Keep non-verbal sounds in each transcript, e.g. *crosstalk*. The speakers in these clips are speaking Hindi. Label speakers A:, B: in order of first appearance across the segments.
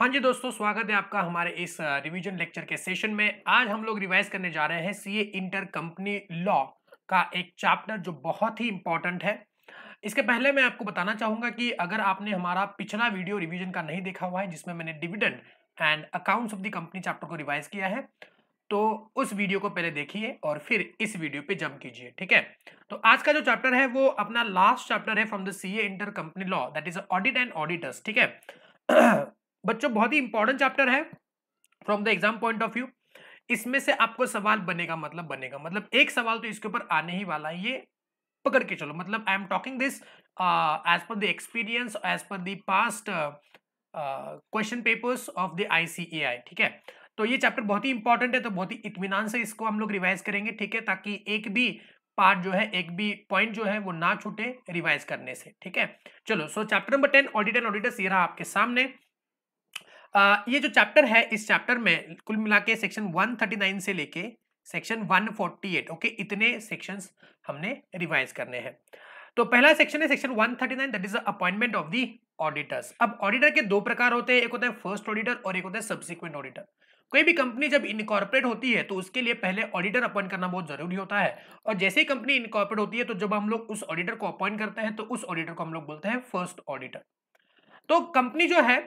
A: हाँ जी दोस्तों स्वागत है आपका हमारे इस रिवीजन लेक्चर के सेशन में आज हम लोग रिवाइज करने जा रहे हैं सीए इंटर कंपनी लॉ का एक चैप्टर जो बहुत ही इंपॉर्टेंट है इसके पहले मैं आपको बताना चाहूँगा कि अगर आपने हमारा पिछला वीडियो रिवीजन का नहीं देखा हुआ है जिसमें मैंने dividend and accounts of the company chapter को रिवाइज किया है तो उस वीडियो को पहले देखिए और फिर इस वीडियो पे जम कीजिए ठीक है तो आज का जो चैप्टर है वो अपना लास्ट चैप्टर है from the CA inter company law that is audit and auditors ठीक है *clears throat* बच्चों बहुत ही इंपॉर्टेंट चैप्टर है from the exam point of view इसमें से आपको सवाल बनेगा मतलब बनेगा मतलब एक सवाल तो इसके ऊपर आने ही वाला है ये पकड़ के चलो मतलब I am talking this as per the experience as per the past question papers of the I ठीक है तो ये चैप्टर बहुत ही इंपॉर्टेंट है तो बहुत ही इतमान से इसको हम लोग रिवाइज करेंगे ठीक है ताकि एक भी पार्ट जो है एक भी पॉइंट जो है वो ना छूटे रिवाइज करने से ठीक है चलो so chapter number ten audit and auditors ये रहा आपके सामने ये जो चैप्टर है इस चैप्टर में कुल मिला के सेक्शन 139 से लेके सेक्शन 148 ओके इतने सेक्शंस हमने रिवाइज करने हैं तो पहला सेक्शन है section 139 that is appointment of the auditors अब ऑडिटर के दो प्रकार होते हैं एक होता है फर्स्ट ऑडिटर और एक होता है सब्सिक्वेंट ऑडिटर कोई भी कंपनी जब इनकॉर्पोरेट होती है तो उसके लिए पहले ऑडिटर अपॉइंट करना बहुत जरूरी होता है और जैसे ही कंपनी इनकॉर्पोरेट होती है तो जब हम लोग उस ऑडिटर को अपॉइंट करते हैं तो उस ऑडिटर को हम लोग बोलते हैं फर्स्ट ऑडिटर तो कंपनी जो है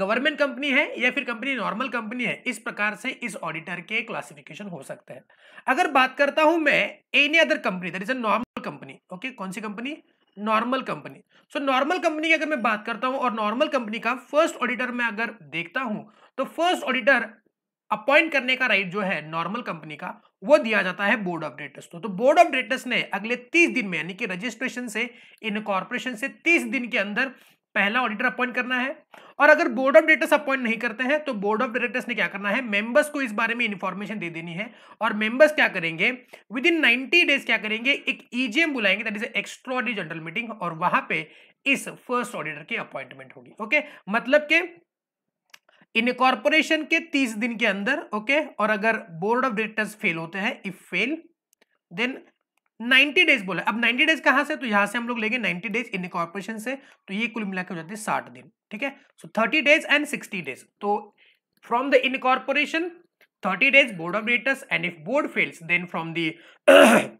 A: गवर्नमेंट कंपनी है या फिर कंपनी नॉर्मल कंपनी है इस प्रकार से इस ऑडिटर के क्लासिफिकेशन हो सकते हैं अगर बात करता हूं मैं any other company that is a normal company okay कौन सी company normal company so normal company की अगर मैं बात करता हूं और नॉर्मल कंपनी का फर्स्ट ऑडिटर मैं अगर देखता हूं तो फर्स्ट ऑडिटर अपॉइंट करने का राइट जो है नॉर्मल कंपनी का वो दिया जाता है बोर्ड ऑफ डायरेक्टर्स को तो बोर्ड ऑफ डायरेक्टर्स ने अगले तीस दिन में यानी कि रजिस्ट्रेशन से इनकॉर्पोरेशन से तीस दिन के अंदर पहला ऑडिटर अपॉइंट करना है और अगर hmm. Board of directors appoint नहीं करते हैं तो बोर्ड ऑफ डायरेक्टर्स ने क्या करना है मेंबर्स को इस बारे में इन्फॉर्मेशन दे देनी है और मेंबर्स क्या करेंगे विद इन नाइनटी डेज क्या करेंगे एक ईजीएम e बुलाएंगे that is extra general meeting और वहां पे इस फर्स्ट ऑडिटर की अपॉइंटमेंट होगी ओके मतलब के इनकॉर्पोरेशन के तीस दिन के अंदर ओके और अगर बोर्ड ऑफ डायरेक्टर्स फेल होते हैं इफ फेल देन 90 डेज बोला अब 90 डेज कहां से तो यहां से हम लोग लेंगे 90 डेज इन कॉर्पोरेशन से तो ये कुल मिलाकर हो जाते हैं साठ दिन ठीक है so thirty days and sixty days तो from the incorporation 30 days board of directors and if board fails then from the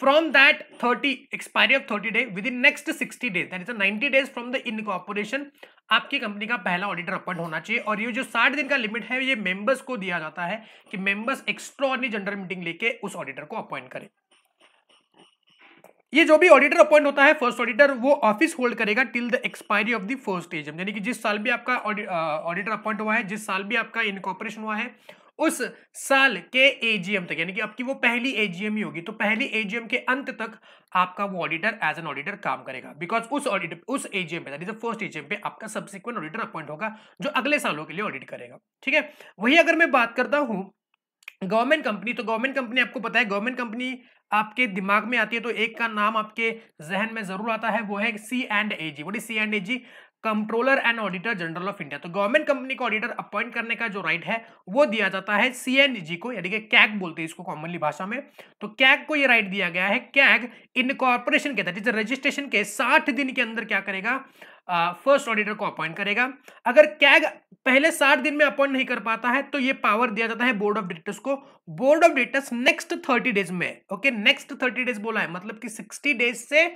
A: from that 30 expiry of 30 day within next 60 days that is a 90 days from the incorporation आपकी कंपनी का पहला ऑडिटर अपॉइंट होना चाहिए और ये जो 60 दिन का लिमिट है ये मेंबर्स को दिया जाता है कि मेंबर्स एक्स्ट्रा जनरल मीटिंग लेके उस ऑडिटर को अपॉइंट करें ये जो भी ऑडिटर अपॉइंट होता है फर्स्ट ऑडिटर वो ऑफिस होल्ड करेगा till the expiry of the first AGM यानी कि जिस साल भी आपका ऑडिटर अपॉइंट हुआ है जिस साल भी आपका इनकॉपरेशन हुआ है उस साल के एजीएम तक यानी कि आपकी वो पहली एजीएम ही होगी तो पहली एजीएम के अंत तक आपका वो ऑडिटर एज एन ऑडिटर काम करेगा बिकॉज उस ऑडिट उस एजीएम पे दैट फर्स्ट एजीएम पे आपका सब्सिक्वेंट ऑडिटर अपॉइंट होगा जो अगले सालों के लिए ऑडिट करेगा ठीक है वही अगर मैं बात करता हूं गवर्नमेंट कंपनी तो गवर्नमेंट कंपनी आपको पता है गवर्नमेंट कंपनी आपके दिमाग में आती है तो एक का नाम आपके जहन में जरूर आता है वो है सी एंड ए जी वोट C and A G controller and auditor general of India तो गवर्नमेंट कंपनी को ऑडिटर अपॉइंट करने का जो राइट है वो दिया जाता है सीएनजी को यानी कि कैग बोलते हैं इसको कॉमनली भाषा में तो कैग को ये राइट दिया गया है कैग इन कॉर्पोरेशन के तहत रजिस्ट्रेशन के साठ दिन के अंदर क्या करेगा फर्स्ट ऑडिटर को अपॉइंट करेगा अगर कैग पहले साठ दिन में अपॉइंट नहीं कर पाता है तो ये पावर दिया जाता है बोर्ड ऑफ डायरेक्टर्स को board of directors next thirty days में ओके नेक्स्ट थर्टी डेज बोला है मतलब कि सिक्सटी डेज से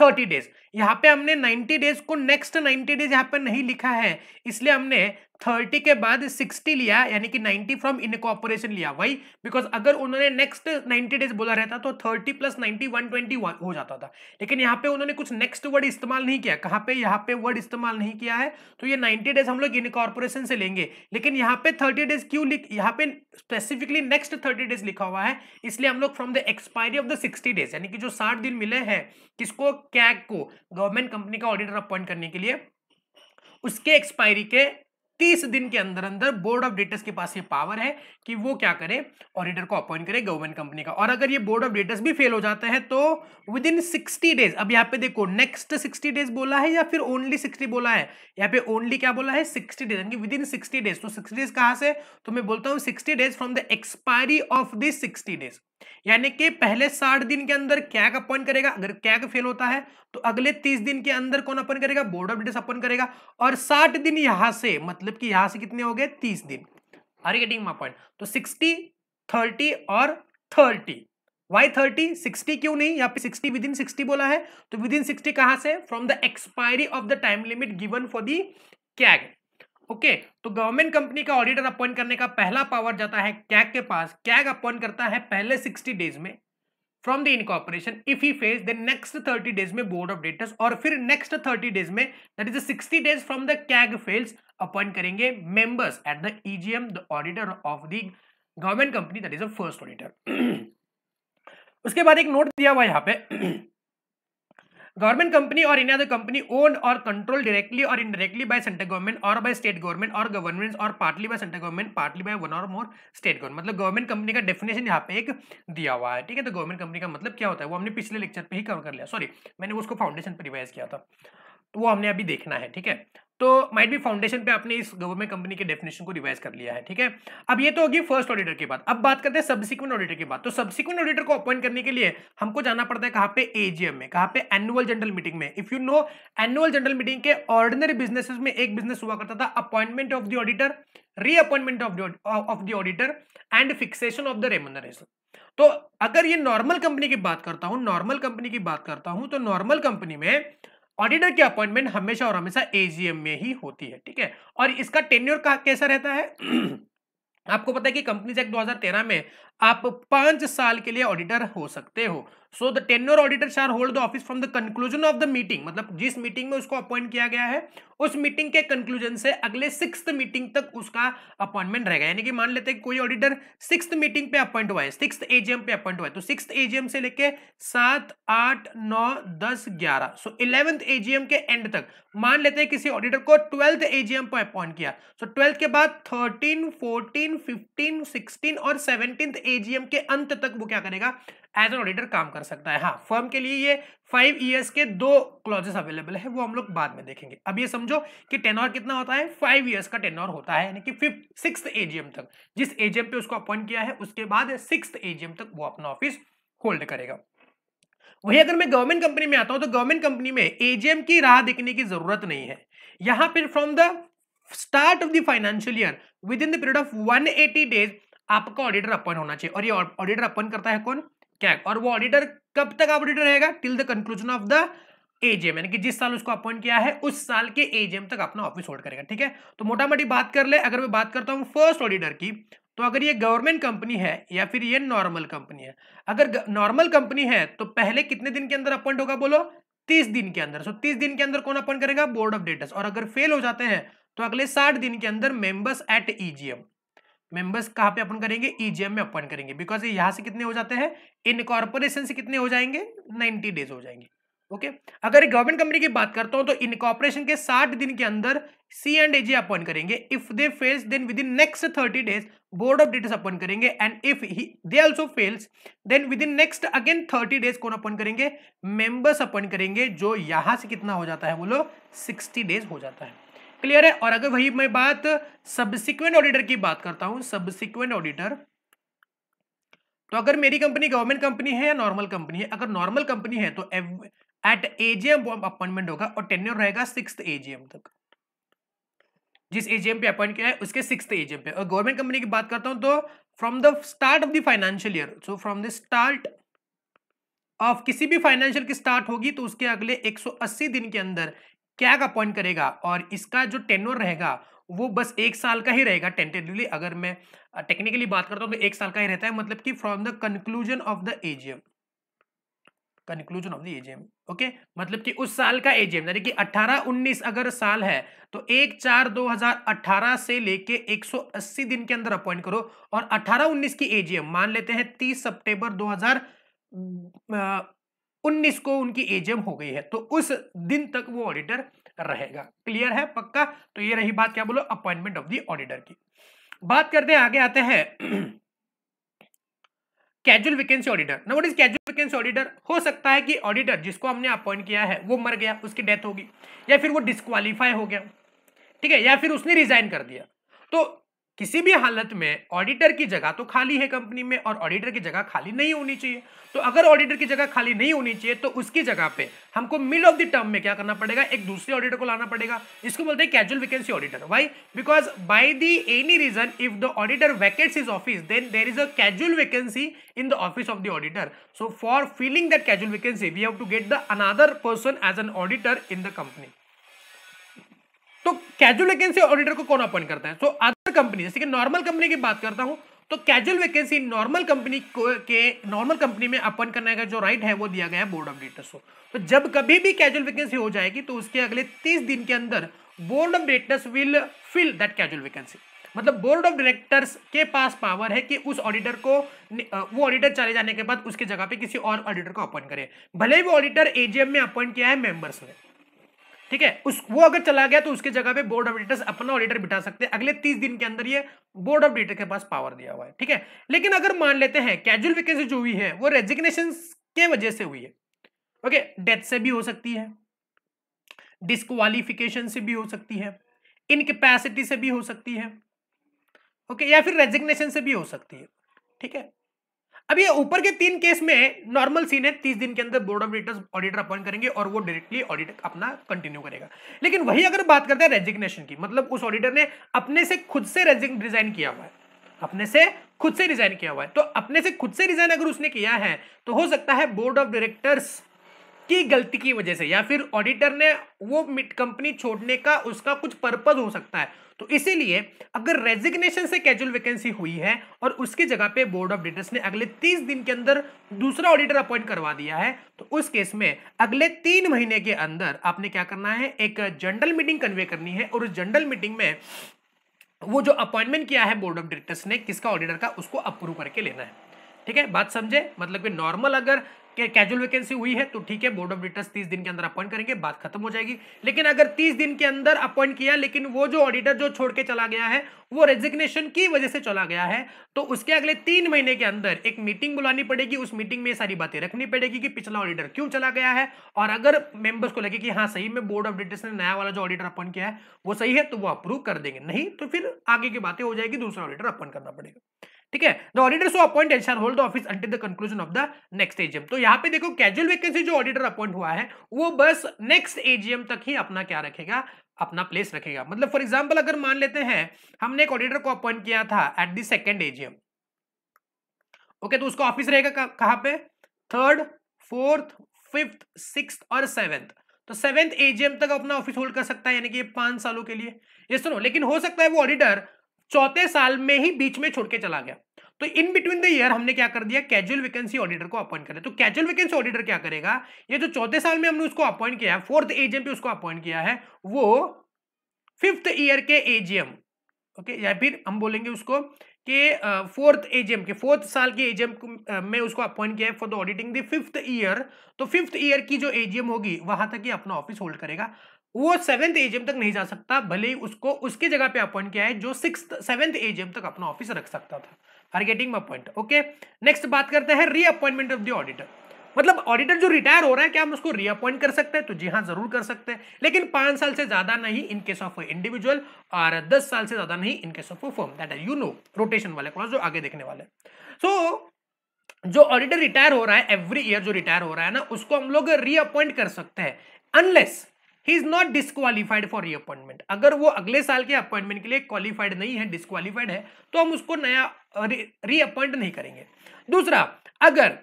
A: थर्टी डेज यहाँ पे हमने नाइन्टी डेज को नेक्स्ट नाइन्टी डेज यहाँ पर नहीं लिखा है इसलिए हमने थर्टी के बाद सिक्सटी लिया यानी कि नाइनटी फ्रॉम इनकॉपोरेशन लिया वही बिकॉज अगर उन्होंने नेक्स्ट नाइन्टी डेज बोला रहता तो thirty plus ninety one twenty हो जाता था लेकिन यहाँ पे उन्होंने कुछ नेक्स्ट वर्ड इस्तेमाल नहीं किया कहाँ पे यहाँ पे वर्ड इस्तेमाल नहीं किया है तो ये नाइन्टी डेज हम लोग इनकॉर्पोरेशन से लेंगे लेकिन यहाँ पे थर्टी डेज क्यों लिख यहाँ पे स्पेसिफिकली नेक्स्ट थर्टी डेज लिखा हुआ है इसलिए हम लोग from the expiry of the sixty days यानी कि जो साठ दिन मिले हैं किसको कैग को गवर्नमेंट कंपनी का ऑडिटर अपॉइंट करने के लिए उसके एक्सपायरी के तीस दिन के अंदर अंदर बोर्ड ऑफ डेटर्स के पास ये पावर है कि वो क्या करे ऑडिटर को अपॉइंट करे गवर्नमेंट कंपनी का और अगर ये बोर्ड ऑफ डेटर्स भी फेल हो जाता है तो विद इन सिक्सटी डेज अब यहाँ पे देखो नेक्स्ट सिक्सटी डेज बोला है या फिर ओनली सिक्सटी बोला है यहाँ पे ओनली क्या बोला है सिक्सटी डेज यानी विद इन सिक्सटी डेज तो सिक्सटी डेज कहाँ से तो मैं बोलता हूँ sixty days from the expiry of this sixty days यानी कि पहले साठ दिन के अंदर कैक अपॉइंट करेगा अगर कैक फेल होता है तो अगले तीस दिन के अंदर कौन अपॉइंट करेगा बोर्ड ऑफ डिटेस अपॉइंट करेगा और साठ दिन यहां से मतलब कि यहां से कितने हो गए तीस दिन आर गेटिंग माई पॉइंट तो सिक्सटी थर्टी और थर्टी वाई थर्टी सिक्सटी क्यों नहीं यहाँ पे सिक्सटी विद इन सिक्सटी बोला है तो विद इन सिक्सटी कहां से from the expiry of the time limit given for the CAG okay तो गवर्नमेंट कंपनी का ऑडिटर अपॉइंट करने का पहला पावर जाता है कैग के पास कैग अपॉइंट करता है पहले सिक्सटी डेज में from the incorporation if he fails then next thirty days में बोर्ड ऑफ डेटर्स और फिर नेक्स्ट थर्टी डेज में that is sixty days from the CAG fails appoint करेंगे members at the EGM the auditor of the government company that is a first auditor उसके बाद एक नोट दिया हुआ यहाँ पे *clears throat* गवर्नमेंट कंपनी और इन अदर कंपनी ओन और कंट्रोल डायरेक्टली और इनडायरेक्टली बाय सेंट्रल गवर्नमेंट और बाय स्टेट गवर्नमेंट और गवर्नमेंट और partly by central government partly by one और मोर स्टेट गवर्नमेंट मतलब गवर्नमेंट कंपनी का डेफिनेशन यहाँ पे एक दिया हुआ है ठीक है तो गवर्नमेंट कंपनी का मतलब क्या होता है वो हमने पिछले लेक्चर पर ही कवर कर लिया सॉरी मैंने उसको फाउंडेशन पर रिवाइज किया था तो वो हमने अभी देखना है ठीक है तो माइट बी फाउंडेशन पे आपने इस गवर्नमेंट कंपनी के डेफिनेशन को रिवाइज कर लिया है ठीक है अब ये तो होगी फर्स्ट ऑडिटर की बात अब बात करते हैं सब्सिक्वेंट ऑडिटर की बात तो सब्सिक्वेंट ऑडिटर को अपॉइंट करने के लिए हमको जाना पड़ता है कहां पे एजीएम में कहां पे एनुअल जनरल मीटिंग में if you know annual general meeting के ऑर्डिनरी बिजनेस में एक बिजनेस हुआ करता था appointment of the auditor reappointment of the auditor and fixation of the remuneration तो अगर ये नॉर्मल कंपनी की बात करता हूँ नॉर्मल कंपनी की बात करता हूं तो नॉर्मल कंपनी में ऑडिटर की अपॉइंटमेंट हमेशा और हमेशा एजीएम में ही होती है ठीक है और इसका टेन्योर कैसा रहता है *clears throat* आपको पता है कि कंपनीज एक्ट 2013 में आप पांच साल के लिए ऑडिटर हो सकते हो so the tenure auditor shall hold the office from the conclusion of the meeting मतलब जिस मीटिंग में उसको अपॉइंट किया गया है उस मीटिंग के कंक्लूजन से अगले सिक्स मीटिंग तक उसका अपॉइंटमेंट रहेगा यानी कि मान लेते हैं कोई ऑडिटर सिक्स मीटिंग पे अपॉइंट हुआ है सिक्स एजीएम पे अपॉइंट हुआ है तो सिक्स एजीएम से लेके सात आठ नौ दस ग्यारह सो इलेवेंथ एजीएम के एंड तक मान लेते हैं किसी ऑडिटर को ट्वेल्थ एजीएम पर अपॉइंट किया सो so, ट्वेल्थ के बाद थर्टीन फोर्टीन फिफ्टीन सिक्सटीन और सेवनटीन एजीएम के अंत तक वो क्या करेगा एज एन ऑडिटर काम कर सकता है हाँ फर्म के लिए ये फाइव ईयर्स के दो क्लॉजेस अवेलेबल है वो हम लोग बाद में देखेंगे अब ये समझो कि टेनोर कितना होता है फाइव ईयर्स का टेनोर होता है यानी कि फिफ्थ सिक्स एजीएम तक जिस एजीएम पे उसको अपॉइंट किया है उसके बाद सिक्स एजीएम तक वो अपना ऑफिस होल्ड करेगा वही अगर मैं गवर्नमेंट कंपनी में आता हूं तो गवर्नमेंट कंपनी में एजीएम की राह देखने की जरूरत नहीं है यहां पर from the start of the financial year within the period of 180 days आपका ऑडिटर अपॉइंट होना चाहिए और ये ऑडिटर अपॉइंट करता है कौन कैग और वो ऑडिटर कब तक ऑडिटर रहेगा till the conclusion of the AGM यानी कि जिस साल उसको अपॉइंट किया है उस साल के एजीएम तक अपना ऑफिस होल्ड करेगा ठीक है तो मोटा मोटी बात कर ले अगर मैं बात करता हूँ फर्स्ट ऑडिटर की तो अगर ये गवर्नमेंट कंपनी है या फिर ये नॉर्मल कंपनी है अगर नॉर्मल कंपनी है तो पहले कितने दिन के अंदर अपॉइंट होगा बोलो तीस दिन के अंदर सो तीस दिन के अंदर कौन अपॉइंट करेगा बोर्ड ऑफ डेटर्स और अगर फेल हो जाते हैं तो अगले साठ दिन के अंदर मेंबर्स एट ईजीएम मेंबर्स कहाँ पे अपन करेंगे ईजीएम e में अपन करेंगे बिकॉज ये यहाँ से कितने हो जाते हैं इनकॉर्पोरेशन से कितने हो जाएंगे 90 डेज हो जाएंगे ओके okay? अगर गवर्नमेंट कंपनी की बात करता हूं तो इनकॉर्पोरेशन के 60 दिन के अंदर सी एंड एजी अपॉइंट करेंगे if they fails then within next thirty days board of directors appoint करेंगे and if they also fails then within next again thirty days कौन अपॉइंट करेंगे मेंबर्स अपॉइंट करेंगे जो यहां से कितना हो जाता है बोलो सिक्सटी डेज हो जाता है क्लियर है और अगर वही मैं बात सबसिक्वेंट ऑडिटर की बात करता हूं सबसिक्वेंट ऑडिटर तो अगर मेरी कंपनी गवर्नमेंट कंपनी है या नॉर्मल कंपनी है अगर नॉर्मल कंपनी है तो एट एजीएम अपॉइंटमेंट होगा और टेन्योर रहेगा सिक्स एजीएम तक जिस एजीएम पे अपॉइंट किया है उसके सिक्स एजीएम पे और गवर्नमेंट कंपनी की बात करता हूं तो from the start of the financial year so from the start of किसी भी फाइनेंशियल की स्टार्ट होगी तो उसके अगले 180 दिन के अंदर क्या का अपॉइंट करेगा और इसका जो टेनोर रहेगा वो बस एक साल का ही रहेगा टेंटेटिवली अगर मैं टेक्निकली बात करता हूँ तो एक साल का ही रहता है मतलब कि from the conclusion of the AGM conclusion of the AGM okay मतलब कि उस साल का एजीएम यानी कि 18 19 अगर साल है तो एक चार 2018 से लेके 180 दिन के अंदर अपॉइंट करो और 18 19 की एजीएम मान लेते हैं 30 सितंबर उन्नीस को उनकी एजेम हो गई है तो उस दिन तक वो ऑडिटर रहेगा क्लियर है पक्का तो ये रही बात क्या बोलो अपॉइंटमेंट ऑफ द ऑडिटर की बात करते हैं आगे आते हैं कैजुअल वैकेंसी ऑडिटर ना what is casual vacancy auditor हो सकता है कि ऑडिटर जिसको हमने अपॉइंट किया है वो मर गया उसकी डेथ होगी या फिर वो डिस्कालीफाई हो गया ठीक है या फिर उसने रिजाइन कर दिया तो किसी भी हालत में ऑडिटर की जगह तो खाली है कंपनी में और ऑडिटर की जगह खाली नहीं होनी चाहिए तो अगर ऑडिटर की जगह खाली नहीं होनी चाहिए तो उसकी जगह पे हमको मिड ऑफ द टर्म में क्या करना पड़ेगा एक दूसरे ऑडिटर को लाना पड़ेगा इसको बोलते हैं casual vacancy auditor why because by the any reason if the auditor vacates is office then there is a casual vacancy in the office of the auditor so for filling that casual vacancy we have to get the another person as an auditor in the company तो कैजुअल वैकेंसी ऑडिटर को कौन अपॉइंट करता है सो अदर कंपनी जैसे कि नॉर्मल कंपनी की बात करता हूं तो कैजुअल वैकेंसी नॉर्मल कंपनी के नॉर्मल कंपनी में अपॉइंट करने का जो राइट है वो दिया गया है बोर्ड ऑफ डायरेक्टर्स को तो जब कभी भी कैजुअल वैकेंसी हो जाएगी तो उसके अगले तीस दिन के अंदर board of directors will fill that casual vacancy मतलब बोर्ड ऑफ डायरेक्टर्स के पास पावर है कि उस ऑडिटर को वो ऑडिटर चले जाने के बाद उसके जगह पे किसी और ऑडिटर को अपॉइंट करे भले ही वो ऑडिटर एजीएम में अपॉइंट किया है मेंबर्स ने ठीक है उस वो अगर चला गया तो उसके जगह पे बोर्ड ऑफ डिटर्स अपना ऑडिटर बिठा सकते हैं अगले तीस दिन के अंदर ये बोर्ड ऑफ डिटर के पास पावर दिया हुआ है ठीक है लेकिन अगर मान लेते हैं कैजुअल वैकेंसी जो हुई है वो रेजिग्नेशन के वजह से हुई है ओके डेथ से भी हो सकती है डिस्कालिफिकेशन से भी हो सकती है इनकेपैसिटी से भी हो सकती है ओके या फिर रेजिग्नेशन से भी हो सकती है ठीक है अब ये ऊपर के तीन केस में नॉर्मल सीन है तीस दिन के अंदर board of auditors auditor appoint करेंगे और वो डायरेक्टली ऑडिट अपना कंटिन्यू करेगा लेकिन वही अगर बात करते हैं रेजिग्नेशन की मतलब उस ऑडिटर ने अपने से खुद से रिजाइन किया हुआ है अपने से खुद से रिजाइन किया हुआ है तो अपने से खुद से रिजाइन अगर उसने किया है तो हो सकता है बोर्ड ऑफ डायरेक्टर्स की गलती की वजह से या फिर ऑडिटर ने वो कंपनी छोड़ने का उसका कुछ पर्पज हो सकता है तो इसीलिए अगर रेजिग्नेशन से कैजुअल वैकेंसी हुई है और उसकी जगह पे बोर्ड ऑफ ऑडिटर्स ने अगले तीस दिन के अंदर दूसरा ऑडिटर अपॉइंट करवा दिया है तो उस केस में अगले तीन महीने के अंदर आपने क्या करना है एक जनरल मीटिंग कन्वे करनी है और उस जनरल मीटिंग में वो जो अपॉइंटमेंट किया है बोर्ड ऑफ डायरेक्टर्स ने किसका ऑडिटर का उसको अप्रूव करके लेना है ठीक है बात समझे मतलब कि नॉर्मल अगर कैजुअल वैकेंसी हुई है तो ठीक है बोर्ड ऑफ डिटर्स तीस दिन के अंदर अपॉइंट करेंगे बात खत्म हो जाएगी लेकिन अगर तीस दिन के अंदर अपॉइंट किया लेकिन वो जो ऑडिटर जो छोड़ के चला गया है वो रेजिग्नेशन की वजह से चला गया है तो उसके अगले तीन महीने के अंदर एक मीटिंग बुलानी पड़ेगी उस मीटिंग में सारी बातें रखनी पड़ेगी कि पिछला ऑडिटर क्यों चला गया है और अगर मेंबर्स को लगे कि हाँ सही में बोर्ड ऑफ डिटर्स ने नया वाला जो ऑडिटर अपॉइंट किया है वो सही है तो वो अप्रूव कर देंगे नहीं तो फिर आगे की बातें हो जाएगी दूसरा ऑडिटर अपॉइंट करना पड़ेगा ठीक है the auditor so appoint appointed shall hold the office until the conclusion of the next AGM तो यहाँ पे देखो कैजुअल वैकेंसी जो ऑडिटर अपॉइंट हुआ है वो बस नेक्स्ट एजीएम तक ही अपना क्या रखेगा अपना प्लेस रखेगा मतलब फॉर एग्जाम्पल अगर मान लेते हैं हमने एक ऑडिटर को अपॉइंट किया था at the second AGM okay तो उसका ऑफिस रहेगा कहाँ पे थर्ड फोर्थ फिफ्थ सिक्स और सेवेंथ तो सेवेंथ एजीएम तक अपना ऑफिस होल्ड कर सकता है यानी कि पांच सालों के लिए ये सुनो लेकिन हो सकता है वो ऑडिटर चौथे साल में ही बीच में छोड़ के चला गया तो इन बिटवीन द ईयर हमने क्या कर दिया कैजुअल वैकेंसी ऑडिटर को अपॉइंट करें तो कैजुअल वैकेंसी ऑडिटर क्या करेगा ये जो चौथे साल में हमने उसको अपॉइंट किया है फोर्थ एजीएम पे उसको अपॉइंट किया है वो फिफ्थ ईयर के एजीएम ओके okay, या फिर हम बोलेंगे उसको कि फोर्थ एजीएम के फोर्थ साल के एजीएम में उसको अपॉइंट किया है for the auditing the fifth year तो फिफ्थ ईयर की जो एजीएम होगी वहां तक ही अपना ऑफिस होल्ड करेगा वो सेवेंथ एजीएम तक नहीं जा सकता भले ही उसको उसकी जगह पे अपॉइंट किया है जो सिक्स सेवेंथ एजीएम तक अपना ऑफिस रख सकता था are getting my point okay next बात करते हैं reappointment of the auditor मतलब ऑडिटर जो रिटायर हो रहा है क्या हम उसको रीअपॉइंट कर सकते हैं तो जी हाँ जरूर कर सकते हैं लेकिन पांच साल से ज्यादा नहीं इन केस ऑफ इंडिविजुअल और दस साल से ज्यादा नहीं in case of firm that is you know rotation वाले क्लॉज जो आगे देखने वाले सो so, जो ऑडिटर रिटायर हो रहा है एवरी ईयर जो रिटायर हो रहा है ना उसको हम लोग रीअपॉइंट कर सकते हैं unless he is not disqualified for reappointment अगर वो अगले साल के अपॉइंटमेंट के लिए क्वालिफाइड नहीं है डिस्कालीफाइड है तो हम उसको नया रीअपॉइंट नहीं करेंगे दूसरा अगर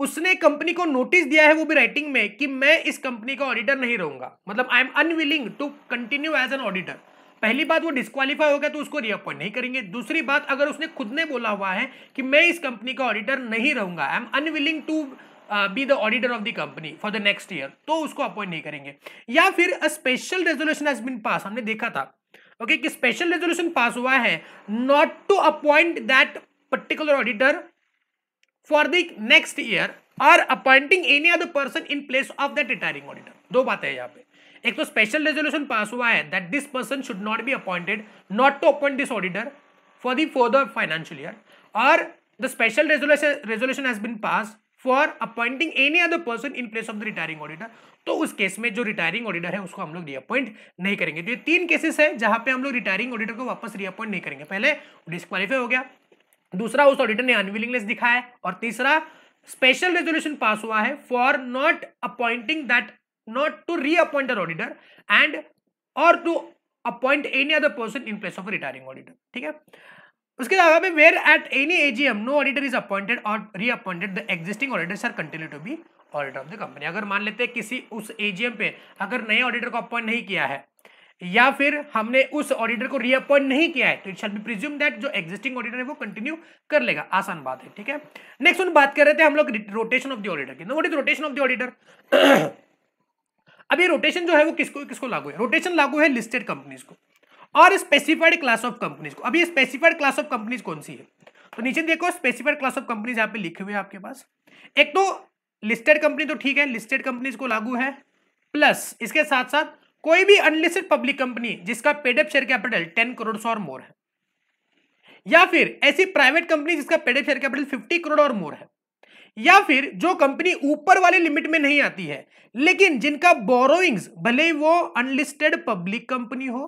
A: उसने कंपनी को नोटिस दिया है वो भी राइटिंग में कि मैं इस कंपनी का ऑडिटर नहीं रहूंगा मतलब I am unwilling to continue as an auditor पहली बात वो डिस्कालीफाई होगा तो उसको रीअपॉइंट नहीं करेंगे दूसरी बात अगर उसने खुद ने बोला हुआ है कि मैं इस कंपनी का ऑडिटर नहीं रहूंगा I am unwilling to be the auditor of the company for the next year तो उसको अपॉइंट नहीं करेंगे या फिर a special resolution has been pass हमने देखा था ओके कि स्पेशल रेजोल्यूशन पास हुआ है not to appoint that particular auditor for the next year और appointing any other person in place of that retiring auditor दो बातें हैं यहाँ पे एक तो स्पेशल रेजोल्यूशन पास हुआ है that this person should not be appointed not to appoint this auditor for the for the financial year और the special resolution has been pass for appointing any other person in place of the retiring auditor तो उस केस में जो रिटायरिंग ऑडिटर है उसको हम लोग रीअपॉइंट नहीं करेंगे तो ये तीन केसेस है जहां पे हम लोग रिटायरिंग ऑडिटर को वापस रीअपॉइंट नहीं करेंगे पहले डिस्कालीफाई हो गया दूसरा उस ऑडिटर ने अनविलिंगनेस दिखाया और तीसरा स्पेशल रेजोल्यूशन पास हुआ है for not appointing that not to reappoint auditor and और to appoint any other person in place of retiring auditor ठीक है उसके अलावा में where at any AGM no auditor is appointed और reappointed the existing auditors are continue to be auditor of the company अगर मान लेते हैं किसी उस एजीएम पे अगर नए ऑडिटर को अपॉइंट नहीं किया है या फिर हमने उस ऑडिटर को रीअपॉइंट नहीं किया है तो it shall be presume that जो एग्जिस्टिंग ऑडिटर है वो कंटिन्यू कर लेगा आसान बात है ठीक है नेक्स्ट उन बात कर रहे थे हम लोग रोटेशन ऑफ द ऑडिटर की what is rotation of the auditor अब ये रोटेशन जो है वो किसको किसको लागू है रोटेशन लागू है लिस्टेड कंपनीज को और स्पेसिफाइड क्लास ऑफ कंपनीज को अब ये स्पेसिफाइड क्लास ऑफ कंपनीज कौन सी है तो नीचे देखो स्पेसिफाइड क्लास ऑफ कंपनीज यहाँ पे लिखे हुए हैं आपके पास एक तो लिस्टेड कंपनी तो ठीक है लिस्टेड कंपनीज को लागू है प्लस इसके साथ साथ कोई भी अनलिस्टेड पब्लिक कंपनी जिसका paid up share capital ten crore और मोर है या फिर ऐसी प्राइवेट कंपनी जिसका paid up share capital fifty crore और मोर है या फिर जो कंपनी ऊपर वाले लिमिट में नहीं आती है लेकिन जिनका बोरोइंग्स भले वो अनलिस्टेड पब्लिक कंपनी हो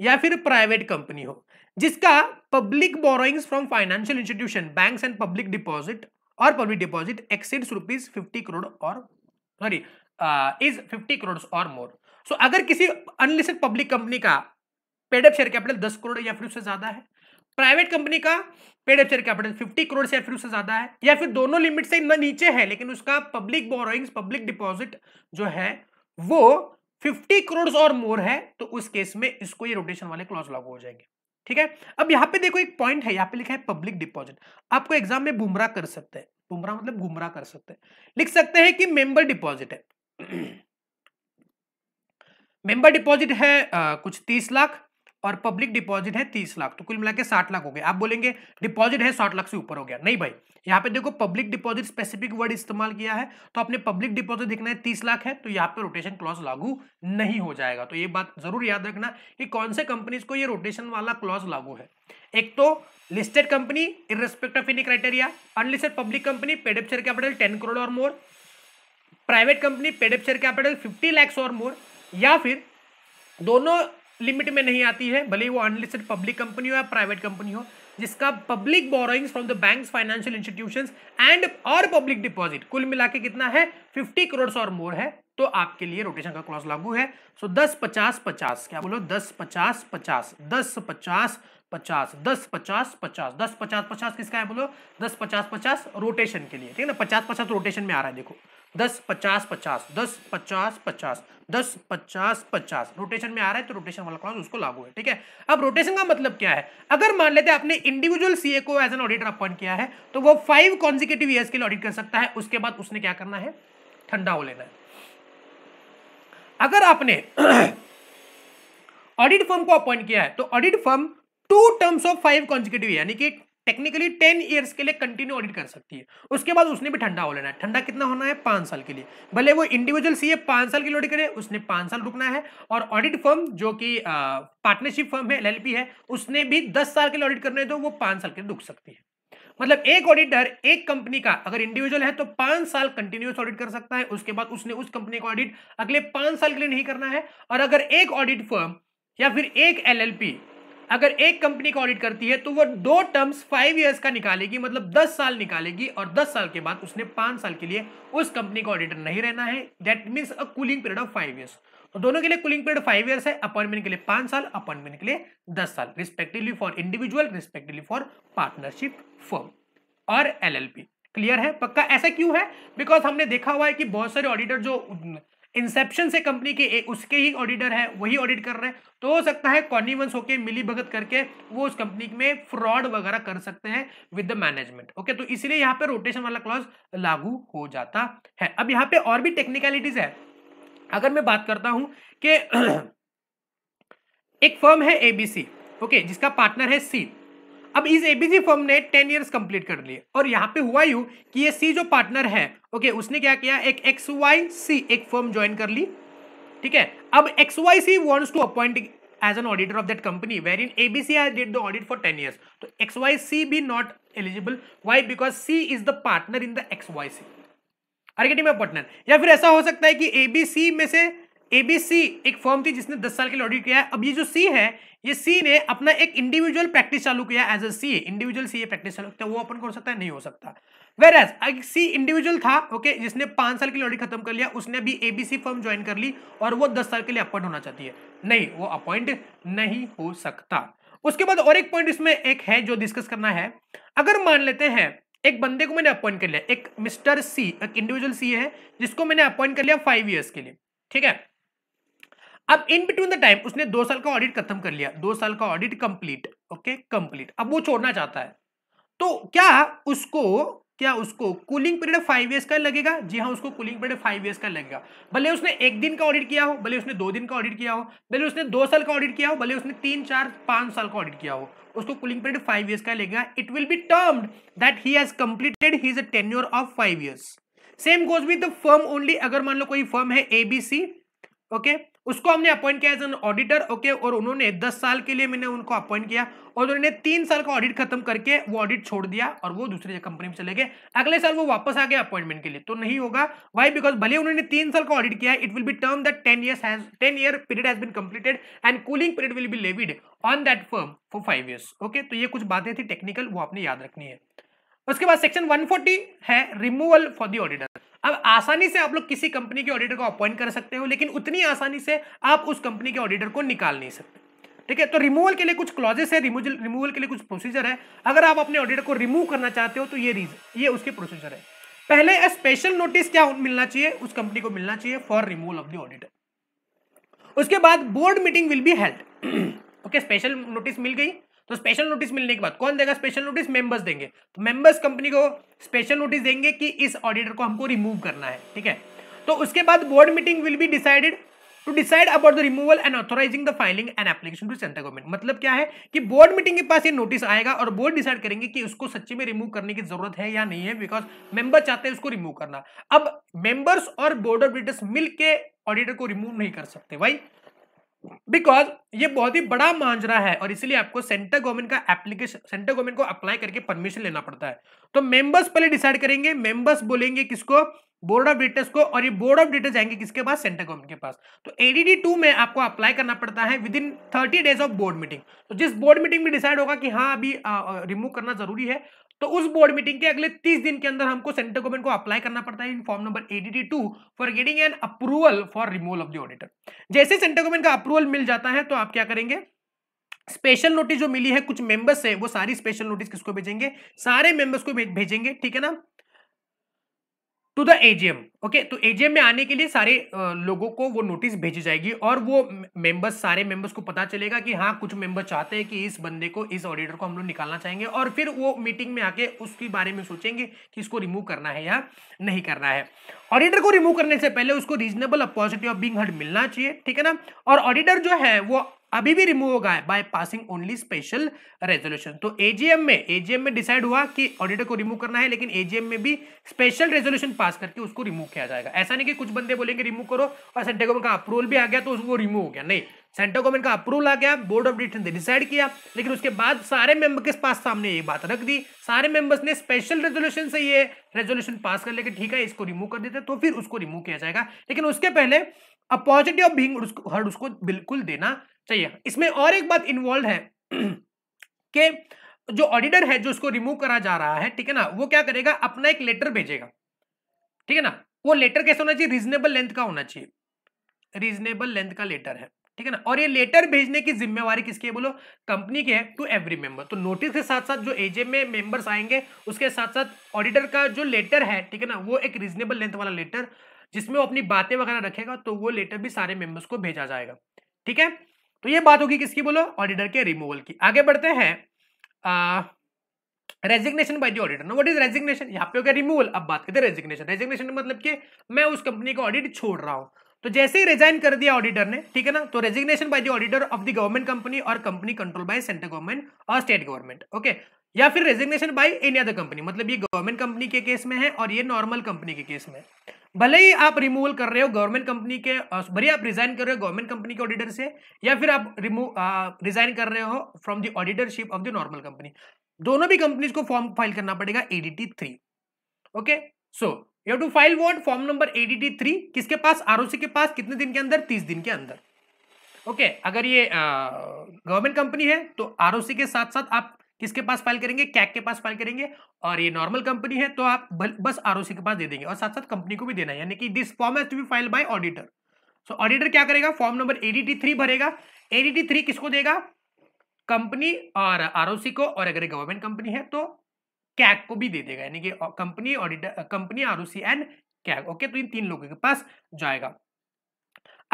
A: या फिर प्राइवेट कंपनी हो जिसका public borrowings from financial institution banks and public deposit और public deposit exceeds rupees fifty crore और सॉरी इज फिफ्टी करोड़ और मोर सो अगर किसी अनलिस्टेड पब्लिक कंपनी का पेडअप शेयर कैपिटल दस करोड़ या फिर उससे ज्यादा है प्राइवेट कंपनी का paid up share capital fifty crore से या फिर उससे ज्यादा है या फिर दोनों लिमिट से इतना नीचे है लेकिन उसका पब्लिक बोरोइंग पब्लिक डिपॉजिट जो है वो फिफ्टी करोड़ और मोर है तो उस केस में इसको ये रोटेशन वाले क्लॉज लागू हो जाएंगे ठीक है अब यहाँ पे देखो एक पॉइंट है यहाँ पे लिखा है पब्लिक डिपॉजिट आपको एग्जाम में गुमराह कर सकते हैं गुमराह मतलब गुमराह कर सकते हैं लिख सकते हैं कि मेंबर डिपॉजिट है मेंबर *clears throat* डिपॉजिट है आ, कुछ तीस लाख और पब्लिक डिपॉजिट है तीस लाख तो कुल मिला के साठ लाख हो गया आप बोलेंगे डिपॉजिट है साठ लाख से ऊपर हो गया नहीं भाई यहाँ पे देखो पब्लिक डिपॉजिट स्पेसिफिक वर्ड इस्तेमाल किया है तो आपने पब्लिक डिपॉजिट देखना है तीस लाख है तो यहाँ पे रोटेशन क्लॉज लागू नहीं हो जाएगा तो ये बात जरूर याद रखना कि कौन से कंपनीज को ये रोटेशन वाला क्लॉज लागू है एक तो listed company in respect of any criteria unlisted public company paid up share capital ten crore और more private company paid up share capital fifty lakhs और मोर या फिर दोनों लिमिट में नहीं आती है भले वो अनलिस्टेड पब्लिक कंपनी हो या प्राइवेट कंपनी हो जिसका public borrowings from the banks financial institutions and और पब्लिक डिपॉजिट कुल मिला के कितना है फिफ्टी करोड़ और मोर है तो आपके लिए रोटेशन का क्लॉज लागू है सो दस पचास पचास क्या बोलो दस पचास पचास दस पचास पचास दस पचास पचास दस पचास पचास किसका है बोलो दस पचास पचास रोटेशन के लिए ठीक है ना पचास पचास रोटेशन में आ रहा है देखो दस पचास पचास दस पचास पचास दस पचास पचास रोटेशन में आ रहा है तो रोटेशन वाला क्लॉज उसको लागू है ठीक है अब रोटेशन का मतलब क्या है अगर मान लेते हैं आपने इंडिविजुअल सीए को एज एन ऑडिटर अपॉइंट किया है तो वो फाइव कॉन्जिकेटिव ईयर्स के लिए ऑडिट कर सकता है उसके बाद उसने क्या करना है ठंडा हो लेना है अगर आपने ऑडिट *clears throat* फर्म को अपॉइंट किया है तो audit firm two terms of five consecutive यानी कि टेक्निकली टेन ईयर्स के लिए कंटिन्यू ऑडिट कर सकती है उसके बाद उसने भी ठंडा हो लेना है ठंडा कितना होना है पाँच साल के लिए भले वो इंडिविजुअल सीए पाँच साल के लिए ऑडिट करे उसने पाँच साल रुकना है और ऑडिट फर्म जो कि पार्टनरशिप फर्म है एल है उसने भी दस साल के लिए ऑडिट करना है तो वो पाँच साल के लिए रुक सकती है मतलब एक ऑडिटर एक कंपनी का अगर इंडिविजुअल है तो पांच साल कंटिन्यूस ऑडिट कर सकता है उसके बाद उसने उस कंपनी का ऑडिट अगले पांच साल के लिए नहीं करना है और अगर एक ऑडिट फर्म या फिर एक एलएलपी अगर एक कंपनी का ऑडिट करती है तो वो दो टर्म्स फाइव ईयर्स का निकालेगी मतलब दस साल निकालेगी और दस साल के बाद उसने पांच साल के लिए उस कंपनी का ऑडिटर नहीं रहना है that means a cooling period of five years तो दोनों के लिए कूलिंग पीरियड फाइव ईयर्स है अपॉइंटमेंट के लिए पांच साल अपॉइंटमेंट के लिए दस साल respectively for individual respectively for partnership firm और एल क्लियर है पक्का ऐसा क्यों है बिकॉज हमने देखा हुआ है कि बहुत सारे ऑडिटर जो इंसेप्शन से कंपनी के उसके ही ऑडिटर है वही ऑडिट कर रहे हैं तो हो सकता है कॉन्निवंस होके मिली भगत करके वो उस कंपनी में फ्रॉड वगैरह कर सकते हैं विद द मैनेजमेंट ओके तो इसलिए यहाँ पे रोटेशन वाला क्लॉज लागू हो जाता है अब यहाँ पे और भी टेक्निकलिटीज है अगर मैं बात करता हूं कि *clears throat* एक फर्म है एबीसी ओके जिसका पार्टनर है सी अब इस एबीसी फॉर्म ने टेन ईयर्स कंप्लीट कर लिए और यहाँ पे हुआ यू कि ये सी जो पार्टनर है ओके उसने क्या किया एक एक्स वाई सी एक फॉर्म ज्वाइन कर ली ठीक है अब X Y C wants to appoint as an auditor of that company where in ABC I did the audit for ten years तो X Y C be not eligible why because C is the partner in the X Y C आर्गेटिंग पार्टनर या फिर ऐसा हो सकता है कि एबीसी में से एबीसी एक फॉर्म थी जिसने दस साल के लिए ऑडिट किया है अब ये जो सी है ये सी ने अपना एक इंडिविजुअल प्रैक्टिस चालू किया as a C individual C A practice चालू किया वो ओपन कर सकता है नहीं हो सकता वेर एज सी इंडिविजुअल था ओके okay, जिसने पांच साल के लिए ऑडिट खत्म कर लिया उसने अभी एबीसी फॉर्म ज्वाइन कर ली और वो दस साल के लिए अपॉइंट होना चाहती है नहीं वो अपॉइंट नहीं हो सकता उसके बाद और एक पॉइंट इसमें एक है जो डिस्कस करना है अगर मान लेते हैं एक बंदे को मैंने अपॉइंट कर लिया एक मिस्टर सी एक इंडिविजुअल सी है जिसको मैंने अपॉइंट कर लिया फाइव ईयर्स के लिए ठीक है अब इन बिटवीन द टाइम उसने दो साल का ऑडिट खत्म कर लिया दो साल का ऑडिट कंप्लीट ओके कंप्लीट अब वो छोड़ना चाहता है तो क्या उसको क्या उसको कूलिंग पीरियड फाइव ईयर्स का लगेगा जी हाँ उसको कूलिंग पीरियड फाइव ईयर्स का लगेगा भले उसने एक दिन का ऑडिट किया हो भले उसने दो दिन का ऑडिट किया हो भले उसने दो साल का ऑडिट किया हो भले उसने तीन चार पांच साल का ऑडिट किया हो उसको कूलिंग पीरियड फाइव ईयर्स का लगेगा it will be termed that he has completed his a tenure of five years same goes with the firm only अगर मान लो कोई फर्म है एबीसी ओके okay? उसको हमने अपॉइंट किया एज एन ऑडिटर ओके और उन्होंने दस साल के लिए मैंने उनको अपॉइंट किया और उन्होंने तीन साल का ऑडिट खत्म करके वो ऑडिट छोड़ दिया और वो दूसरी कंपनी में चले गए अगले साल वो वापस आ गए अपॉइंटमेंट के लिए तो नहीं होगा वाई बिकॉज भले उन्होंने तीन साल का ऑडिट किया it will be term that ten year ten year period has been completed and cooling period will be levied on that firm for five years okay तो ये कुछ बातें थी टेक्निकल वो आपने याद रखनी है उसके बाद सेक्शन वन है रिमूवल फॉर दी ऑडिटर अब आसानी से आप लोग किसी कंपनी के ऑडिटर को अपॉइंट कर सकते हो लेकिन उतनी आसानी से आप उस कंपनी के ऑडिटर को निकाल नहीं सकते ठीक है तो रिमूवल के लिए कुछ क्लॉजेस है रिमूवल के लिए कुछ प्रोसीजर है अगर आप अपने ऑडिटर को रिमूव करना चाहते हो तो ये रीजन ये उसके प्रोसीजर है पहले स्पेशल नोटिस क्या मिलना चाहिए उस कंपनी को मिलना चाहिए for removal of the auditor उसके बाद board meeting will be held okay special notice मिल गई तो स्पेशल नोटिस मिलने के बाद कौन देगा स्पेशल नोटिस मेंबर्स देंगे तो मेंबर्स कंपनी को स्पेशल नोटिस देंगे कि इस ऑडिटर को हमको रिमूव करना है ठीक है तो उसके बाद board meeting will be decided to decide about the removal and authorising the filing and application to central government मतलब क्या है कि बोर्ड मीटिंग के पास ये नोटिस आएगा और बोर्ड डिसाइड करेंगे कि उसको सच्ची में रिमूव करने की जरूरत है या नहीं है बिकॉज मेंबर चाहते हैं उसको रिमूव करना अब मेंबर्स और बोर्ड ऑफ ऑडिटर्स मिलकर ऑडिटर को रिमूव नहीं कर सकते भाई बिकॉज ये बहुत ही बड़ा मांजरा है और इसलिए आपको सेंट्रल गवर्नमेंट का एप्लीकेशन सेंट्रल गवर्नमेंट को अप्लाई करके परमिशन लेना पड़ता है तो मेंबर्स पहले डिसाइड करेंगे मेंबर्स बोलेंगे किसको बोर्ड ऑफ डिटेल्स को और ये बोर्ड ऑफ डिटेल्स जाएंगे किसके पास सेंट्रल गवर्नमेंट के पास तो एडीडी टू में आपको अप्लाई करना पड़ता है within thirty days of board meeting तो जिस बोर्ड मीटिंग में डिसाइड होगा कि हाँ अभी रिमूव करना जरूरी है तो उस बोर्ड मीटिंग के अगले तीस दिन के अंदर हमको सेंट्रल गवर्नमेंट को अप्लाई करना पड़ता है in form number ADT two for getting an approval for removal of the auditor जैसे सेंट्रल गवर्नमेंट का अप्रूवल मिल जाता है तो आप क्या करेंगे स्पेशल नोटिस जो मिली है कुछ मेंबर्स है वो सारी स्पेशल नोटिस किसको भेजेंगे सारे मेंबर्स को भेजेंगे ठीक है ना टू द एजीएम ओके तो एजीएम में आने के लिए सारे लोगों को वो नोटिस भेजी जाएगी और वो मेंबर्स सारे मेंबर्स को पता चलेगा कि हाँ कुछ मेंबर चाहते हैं कि इस बंदे को इस ऑडिटर को हम लोग निकालना चाहेंगे और फिर वो मीटिंग में आके उसके बारे में सोचेंगे कि इसको रिमूव करना है या नहीं करना है ऑडिटर को रिमूव करने से पहले उसको रीजनेबल अपॉर्चुनिटी ऑफ बींग हट मिलना चाहिए ठीक है ना और ऑडिटर जो है वो अभी भी रिमूव होगा by passing only special resolution तो एजीएम में एजीएम में डिसाइड हुआ कि ऑडिटर को रिमूव करना है लेकिन एजीएम में भी स्पेशल रेजोल्यूशन पास करके उसको रिमूव किया जाएगा ऐसा नहीं कि कुछ बंदे बोलेंगे रिमूव करो और सेंट्रल गवर्नमेंट का अप्रूवल भी आ गया तो उसको रिमूव हो गया नहीं सेंट्रल गवर्नमेंट का अप्रूवल आ गया बोर्ड ऑफ डिटेन ने डिसाइड किया लेकिन उसके बाद सारे मेंबर के पास सामने ये बात रख दी सारे मेंबर्स ने स्पेशल रेजोल्यूशन से ये रेजोल्यूशन पास कर लेकिन ठीक है इसको रिमूव कर देते तो फिर उसको रिमूव किया जाएगा लेकिन उसके पहले अपॉर्चुनिटी ऑफ बींग हर्ड उसको बिल्कुल देना चाहिए इसमें और एक बात इन्वॉल्व है *clears throat* कि जो ऑडिटर है जो उसको रिमूव करा जा रहा है ठीक है ना वो क्या करेगा अपना एक लेटर भेजेगा ठीक है ना वो लेटर कैसा होना चाहिए रीजनेबल लेंथ का होना चाहिए रीजनेबल लेंथ का लेटर है ठीक है ना और ये लेटर भेजने की जिम्मेवारी किसकी है बोलो कंपनी की है टू एवरी मेंबर तो नोटिस के साथ साथ जो एजे में मेंबर्स आएंगे उसके साथ साथ ऑडिटर का जो लेटर है ठीक है ना वो एक रीजनेबल लेंथ वाला लेटर जिसमें वो अपनी बातें वगैरह रखेगा तो वो लेटर भी सारे मेंबर्स को भेजा जाएगा ठीक है तो ये बात होगी किसकी बोलो ऑडिटर के रिमूवल की आगे बढ़ते हैं resignation by auditor is resignation यहाँ पे हो गया रिमूवल अब बात करते हैं रेजिग्नेशन रेजिग्नेशन मतलब कि मैं उस कंपनी का ऑडिट छोड़ रहा हूँ तो जैसे ही रिजाइन कर दिया ऑडिटर ने ठीक है ना तो resignation by the auditor of the government company और company control by central government और स्टेट गवर्नमेंट ओके या फिर resignation by any other company मतलब ये गवर्नमेंट कंपनी के केस में है और ये नॉर्मल कंपनी के केस में भले ही आप रिमूवल कर रहे हो गवर्नमेंट कंपनी के भले आप रिजाइन कर रहे हो गवर्नमेंट कंपनी के ऑडिटर से या फिर आप रिमूव रिजाइन कर रहे हो from the auditorship of the normal company दोनों भी कंपनीज को फॉर्म फाइल करना पड़ेगा ADT three okay so you to file what form number ADT three किसके पास आरओसी के पास कितने दिन के अंदर तीस दिन के अंदर ओके okay, अगर ये गवर्नमेंट कंपनी है तो आरओसी के साथ साथ आप किसके पास फाइल करेंगे कैक के पास फाइल करेंगे और ये नॉर्मल कंपनी है तो आप बस आर के पास दे देंगे और साथ साथ कंपनी को भी देना है यानी कि this form has to be file by auditor so auditor क्या करेगा फॉर्म नंबर एडीटी थ्री भरेगा एडीटी थ्री किसको देगा कंपनी और आर को और अगर गवर्नमेंट कंपनी है तो कैक को भी दे देगा यानी कि कंपनी ऑडिटर कंपनी आर एंड कैक ओके तो इन तीन लोगों के पास जाएगा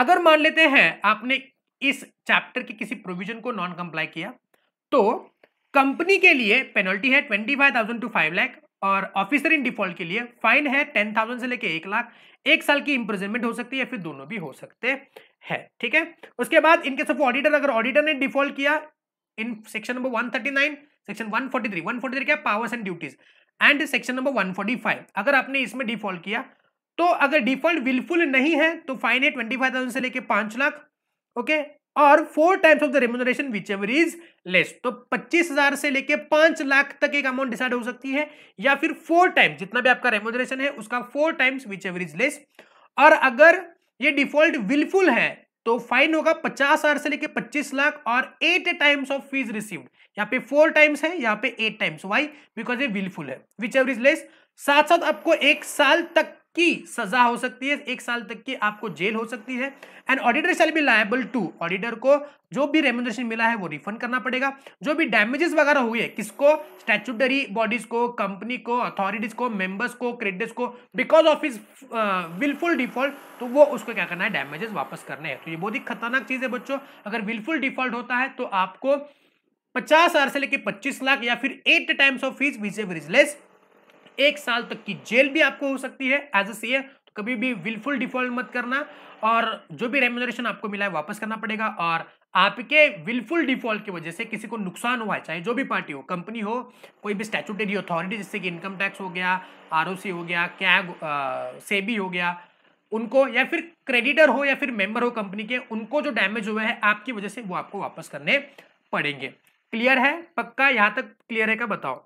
A: अगर मान लेते हैं आपने इस चैप्टर के किसी प्रोविजन को नॉन कंप्लाई किया तो कंपनी के लिए पेनल्टी है twenty five thousand to five lakh और ऑफिसर इन डिफॉल्ट के लिए फाइन है टेन थाउजेंड से लेके एक लाख एक साल की इंप्रिजनमेंट हो सकती है या फिर दोनों भी हो सकते हैं ठीक है उसके बाद इनके सब ऑडिटर अगर ऑडिटर ने डिफॉल्ट किया in section number one thirty nine section one one forty three forty three क्या powers and duties and section number one forty five अगर आपने इसमें डिफॉल्ट किया तो अगर डिफॉल्ट विलफुल नहीं है तो फाइन है ट्वेंटी फाइव थाउजेंड से लेके पांच लाख ओके और four times of the remuneration whichever is less तो पच्चीस हजार से लेके पांच लाख तक एक अमाउंट डिसाइड हो सकती है या फिर फोर टाइम्स जितना भी आपका रेमोनरेशन है उसका four times whichever is less और अगर ये डिफॉल्ट विलफुल है तो फाइन होगा पचास हजार से लेके पच्चीस लाख और eight times of fees received यहाँ पे फोर टाइम्स है यहाँ पे एट टाइम्स वाई बिकॉज ये विलफुल है विच एवर इज लेस साथ साथ आपको एक साल तक की सजा हो सकती है एक साल तक की आपको जेल हो सकती है and auditor shall be liable to auditor को जो भी रेम्यूनरेशन मिला है वो रिफंड करना पड़ेगा जो भी डैमेजेस वगैरह हुए किसको स्टैचुटरी बॉडीज को कंपनी को अथॉरिटीज को मेंबर्स को क्रेडिट्स को because of is wilful default तो वो उसको क्या करना है डैमेजेस वापस करने हैं तो ये बहुत ही खतरनाक चीज़ है बच्चों अगर विलफुल डिफॉल्ट होता है तो आपको पचास हजार से लेकर पच्चीस लाख या फिर eight times of fees which less एक साल तक की जेल भी आपको हो सकती है एज अ सी तो कभी भी विलफुल डिफॉल्ट मत करना और जो भी रेमोनरेशन आपको मिला है वापस करना पड़ेगा और आपके विलफुल डिफॉल्ट की वजह से किसी को नुकसान हुआ है चाहे जो भी पार्टी हो कंपनी हो कोई भी स्टैचूटरी अथॉरिटी जैसे कि इनकम टैक्स हो गया आर हो गया कैग सेबी हो गया उनको या फिर क्रेडिटर हो या फिर मेंबर हो कंपनी के उनको जो डैमेज हुए हैं आपकी वजह से वो आपको वापस करने पड़ेंगे क्लियर है पक्का यहाँ तक क्लियर है क्या बताओ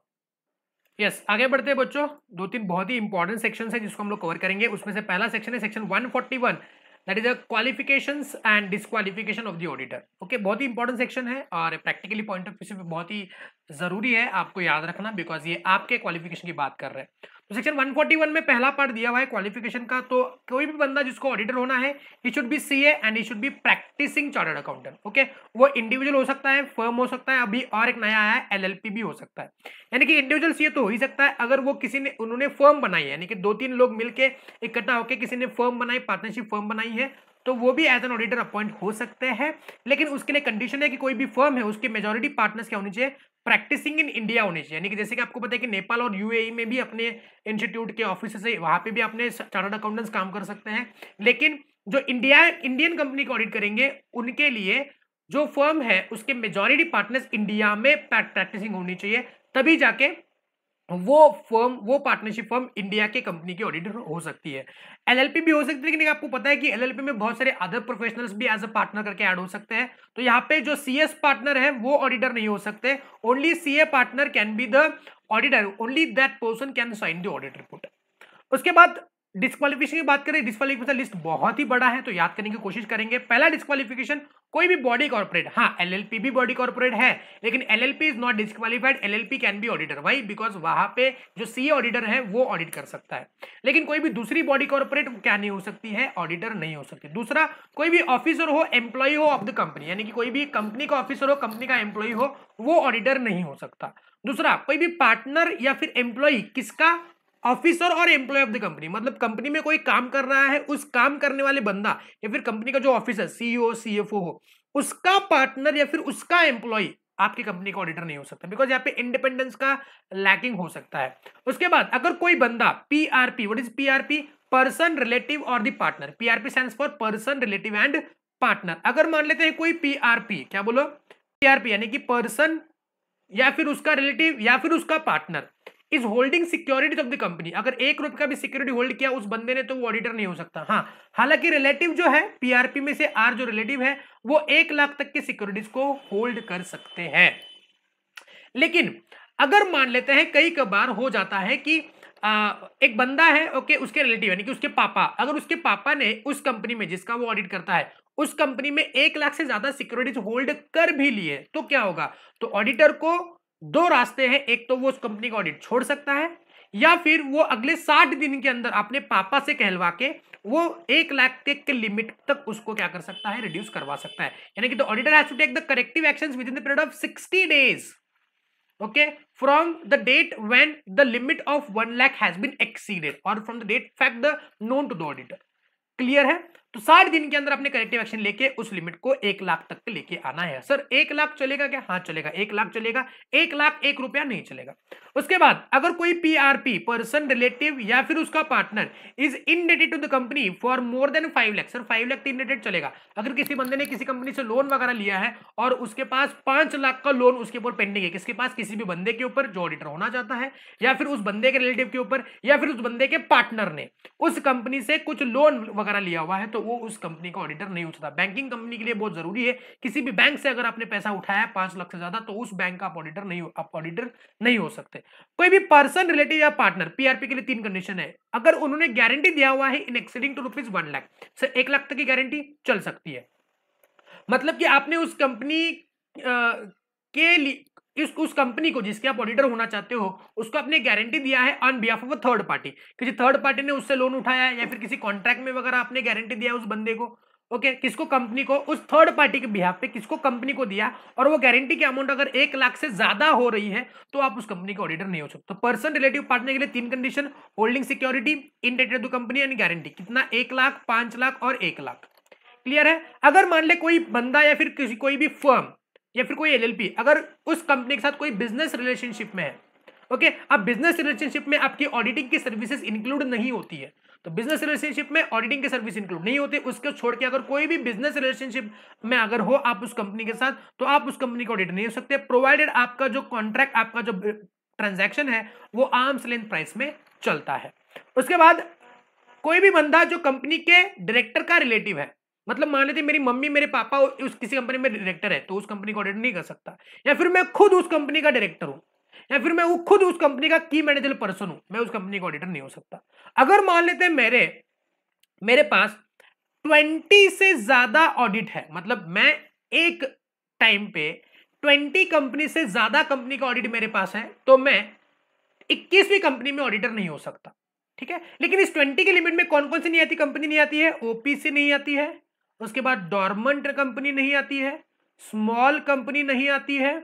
A: यस yes, आगे बढ़ते हैं बच्चों दो तीन बहुत ही इंपॉर्टेंट सेक्शन है जिसको हम लोग कवर करेंगे उसमें से पहला सेक्शन है section 141 forty one that is a qualification and disqualification of the auditor okay बहुत ही इंपॉर्टेंट सेक्शन है और प्रैक्टिकली पॉइंट ऑफ व्यू से बहुत ही जरूरी है आपको याद रखना बिकॉज ये आपके क्वालिफिकेशन की बात कर रहे हैं तो सेक्शन 141 में पहला पार्ट दिया हुआ है क्वालिफिकेशन का तो कोई भी बंदा जिसको ऑडिटर होना है he should be C and he should be practising chartered accountant okay वो इंडिविजुअल हो सकता है फर्म हो सकता है अभी और एक नया आया है एल भी हो सकता है यानी कि इंडिविजुअल सी तो हो ही सकता है अगर वो किसी ने उन्होंने फर्म बनाई है यानी कि दो तीन लोग मिलकर इकट्ठा होकर किसी ने फर्म बनाई पार्टनरशिप फर्म बनाई है तो वो भी एज एन ऑडिटर अपॉइंट हो सकते हैं लेकिन उसके लिए कंडीशन है कि कोई भी फर्म है उसके मेजोरिटी पार्टनर्स क्या होनी चाहिए प्रैक्टिसिंग इन इंडिया होनी चाहिए यानी कि जैसे कि आपको पता है कि नेपाल और यूएई e में भी अपने इंस्टीट्यूट के ऑफिस से वहाँ पे भी अपने चार्टर्ड अकाउंटेंट्स काम कर सकते हैं लेकिन जो इंडिया इंडियन कंपनी को ऑडिट करेंगे उनके लिए जो फर्म है उसके मेजोरिटी पार्टनर्स इंडिया में प्रैक्टिसिंग होनी चाहिए तभी जाके वो फर्म वो पार्टनरशिप फर्म इंडिया के कंपनी की ऑडिटर हो सकती है एलएलपी भी हो सकती है लेकिन आपको पता है कि एलएलपी में बहुत सारे अदर प्रोफेशनल्स भी एज अ पार्टनर करके ऐड हो सकते हैं तो यहाँ पे जो सीएस पार्टनर है वो ऑडिटर नहीं हो सकते only CA partner can be the auditor only that person can sign the audit report उसके बाद डिस्कालिफिकेशन की बात करें डिस्कालिफिकेशन लिस्ट बहुत ही बड़ा है तो याद करने की कोशिश करेंगे पहला डिस्कालिफिकेशन कोई भी बॉडी कॉर्पोरेट हाँ एलएलपी भी बॉडी कॉर्पोरेट है लेकिन LLP is not disqualified LLP can be auditor why because वहां पे जो सी ऑडिटर है वो ऑडिट कर सकता है लेकिन कोई भी दूसरी बॉडी कॉर्पोरेट क्या नहीं हो सकती है ऑडिटर नहीं हो सकती दूसरा कोई भी ऑफिसर हो एम्प्लॉय हो ऑफ द कंपनी यानी कि कोई भी कंपनी का ऑफिसर हो कंपनी का एम्प्लॉय हो वो ऑडिटर नहीं हो सकता दूसरा कोई भी पार्टनर या फिर एम्प्लॉय किसका ऑफिसर और एम्प्लॉय ऑफ द कंपनी मतलब कंपनी में कोई काम कर रहा है उस काम करने वाले बंदा या फिर कंपनी का जो ऑफिसर सीईओ सीएफओ e हो उसका पार्टनर या फिर उसका एम्प्लॉय आपकी कंपनी का ऑडिटर नहीं हो सकता बिकॉज यहाँ पे इंडिपेंडेंस का लैकिंग हो सकता है उसके बाद अगर कोई बंदा P R P what is P R P person relative और the partner P R P stand for person relative and partner अगर मान लेते हैं कोई पी आर पी क्या बोलो पी आर पी यानी कि पर्सन या फिर उसका रिलेटिव या फिर उसका partner is holding securities of the company अगर एक रुपए का भी सिक्योरिटी होल्ड किया उस बंदे ने तो वो ऑडिटर नहीं हो सकता हाँ हालांकि रिलेटिव जो है पीआरपी में से आर जो रिलेटिव है वो एक लाख तक की सिक्योरिटीज को होल्ड कर सकते हैं लेकिन अगर मान लेते हैं कई कबार हो जाता है कि आ, एक बंदा है ओके उसके रिलेटिव यानी कि उसके पापा अगर उसके पापा ने उस कंपनी में जिसका वो ऑडिट करता है उस कंपनी में एक लाख से ज्यादा सिक्योरिटीज होल्ड कर भी लिए तो क्या होगा तो ऑडिटर को दो रास्ते हैं एक तो वो उस कंपनी का ऑडिट छोड़ सकता है या फिर वो अगले साठ दिन के अंदर अपने पापा से कहलवा के वो एक लाख के लिमिट तक उसको क्या कर सकता है रिड्यूस करवा सकता है यानी कि the auditor has to take the corrective action within the period of sixty days okay from the date when the limit of one lakh has been exceeded और from the date fact the known to the auditor clear है तो साठ दिन के अंदर अपने करेक्टिव एक्शन लेके उस लिमिट को एक लाख तक लेके आना है सर एक लाख चलेगा क्या हाँ चलेगा एक लाख चलेगा एक लाख एक रुपया नहीं चलेगा उसके बाद अगर कोई पीआरपी पर्सन रिलेटिव या फिर उसका partner is indebted to the company for more than five lakh sir five lakh indebted चलेगा अगर किसी बंदे ने किसी कंपनी से लोन वगैरह लिया है और उसके पास पांच लाख का लोन उसके ऊपर पेंडिंग है किसके पास किसी भी बंदे के ऊपर जो ऑडिटर होना चाहता है या फिर उस बंदे के रिलेटिव के ऊपर या फिर उस बंदे के पार्टनर ने उस कंपनी से कुछ लोन वगैरह लिया हुआ है तो वो उस कंपनी का ऑडिटर नहीं हो सकता बैंकिंग कंपनी के लिए बहुत जरूरी है किसी भी बैंक से अगर आपने पैसा उठाया पांच लाख से ज्यादा तो उस बैंक का आप ऑडिटर नहीं आप ऑडिटर नहीं हो सकते कोई भी पर्सन रिलेटिव या पार्टनर पीआरपी के लिए तीन कंडीशन है अगर उन्होंने गारंटी दिया हुआ है in exceeding two rupees one lakh sir एक लाख तक की गारंटी चल सकती है मतलब कि आपने उस कंपनी के लिए इस उस कंपनी को जिसके आप ऑडिटर होना चाहते हो उसको आपने गारंटी दिया है on behalf of a third party किसी थर्ड पार्टी ने उससे लोन उठाया है या फिर किसी कॉन्ट्रैक्ट में वगैरह आपने गारंटी दिया है उस बंदे को ओके okay, किसको कंपनी को उस थर्ड पार्टी के बिहाफ पे किसको कंपनी को दिया और वो गारंटी के अमाउंट अगर एक लाख से ज्यादा हो रही है तो आप उस कंपनी के ऑडिटर नहीं हो सकते तो पर्सन रिलेटिव पार्टनर के लिए तीन condition holding security indebted to company and guarantee कितना एक लाख पांच लाख और एक लाख क्लियर है अगर मान ले कोई बंदा या फिर किसी कोई भी फर्म या फिर कोई एलएलपी अगर उस कंपनी के साथ कोई बिजनेस रिलेशनशिप में है ओके अब बिजनेस रिलेशनशिप में आपकी ऑडिटिंग की सर्विसेज इंक्लूड नहीं होती है तो बिजनेस रिलेशनशिप में ऑडिटिंग की सर्विस इंक्लूड नहीं होती उसको छोड़ के अगर कोई भी बिजनेस रिलेशनशिप में अगर हो आप उस कंपनी के साथ तो आप उस कंपनी को ऑडिट नहीं हो सकते प्रोवाइडेड आपका जो कॉन्ट्रैक्ट आपका जो ट्रांजेक्शन है वो आर्म्स लेंथ प्राइस में चलता है उसके बाद कोई भी बंदा जो कंपनी के डायरेक्टर का रिलेटिव है मतलब मान लेते मेरी मम्मी मेरे पापा उस किसी कंपनी में डायरेक्टर है तो उस कंपनी को ऑडिट नहीं कर सकता या फिर मैं खुद उस कंपनी का डायरेक्टर हूँ या फिर मैं खुद उस कंपनी का की मैनेजर पर्सन हूँ मैं उस कंपनी का ऑडिटर नहीं हो सकता अगर मान लेते मेरे मेरे पास ट्वेंटी से ज़्यादा ऑडिट है मतलब मैं एक टाइम पे ट्वेंटी कंपनी से ज़्यादा कंपनी का ऑडिट मेरे पास है तो मैं इक्कीसवीं कंपनी में ऑडिटर नहीं हो सकता ठीक है लेकिन इस ट्वेंटी की लिमिट में कौन कौन सी नहीं आती कंपनी नहीं आती है ओपीसी नहीं आती है उसके बाद डॉर्मेंट कंपनी नहीं आती है स्मॉल कंपनी नहीं आती है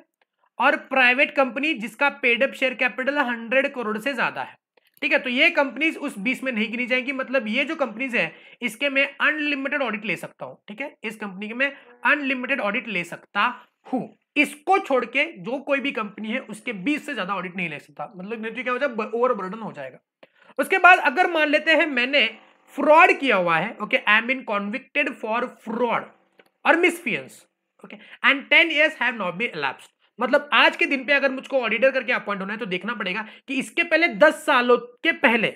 A: और प्राइवेट कंपनी जिसका paid up share capital hundred crore से ज्यादा है ठीक है तो ये कंपनीज उस बीस में नहीं गिनी जाएंगी मतलब ये जो कंपनीज है इसके मैं अनलिमिटेड ऑडिट ले सकता हूं ठीक है इस कंपनी के मैं अनलिमिटेड ऑडिट ले सकता हूं इसको छोड़ के जो कोई भी कंपनी है उसके बीस से ज्यादा ऑडिट नहीं ले सकता मतलब तो क्या हो जाएगा ओवर बर्डन हो जाएगा उसके बाद अगर मान लेते हैं मैंने फ्रॉड किया हुआ है okay I am been convicted for fraud और misfeasance okay and ten years have not be elapsed मतलब आज के दिन पे अगर मुझको ऑडिटर करके अपॉइंट होना है तो देखना पड़ेगा कि इसके पहले दस सालों के पहले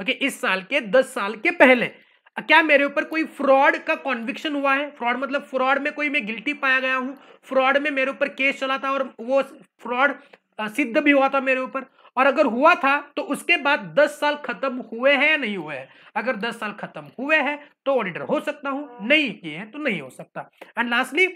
A: ओके okay, इस साल के दस साल के पहले क्या मेरे ऊपर कोई फ्रॉड का कॉन्विक्शन हुआ है फ्रॉड मतलब फ्रॉड में कोई मैं गिल्टी पाया गया हूँ फ्रॉड में मेरे ऊपर केस चला था और वो फ्रॉड सिद्ध भी हुआ था मेरे ऊपर और अगर हुआ था तो उसके बाद 10 साल खत्म हुए हैं या नहीं हुए हैं अगर 10 साल खत्म हुए हैं तो ऑडिटर हो सकता हूं नहीं किए हैं तो नहीं हो सकता एंड लास्टली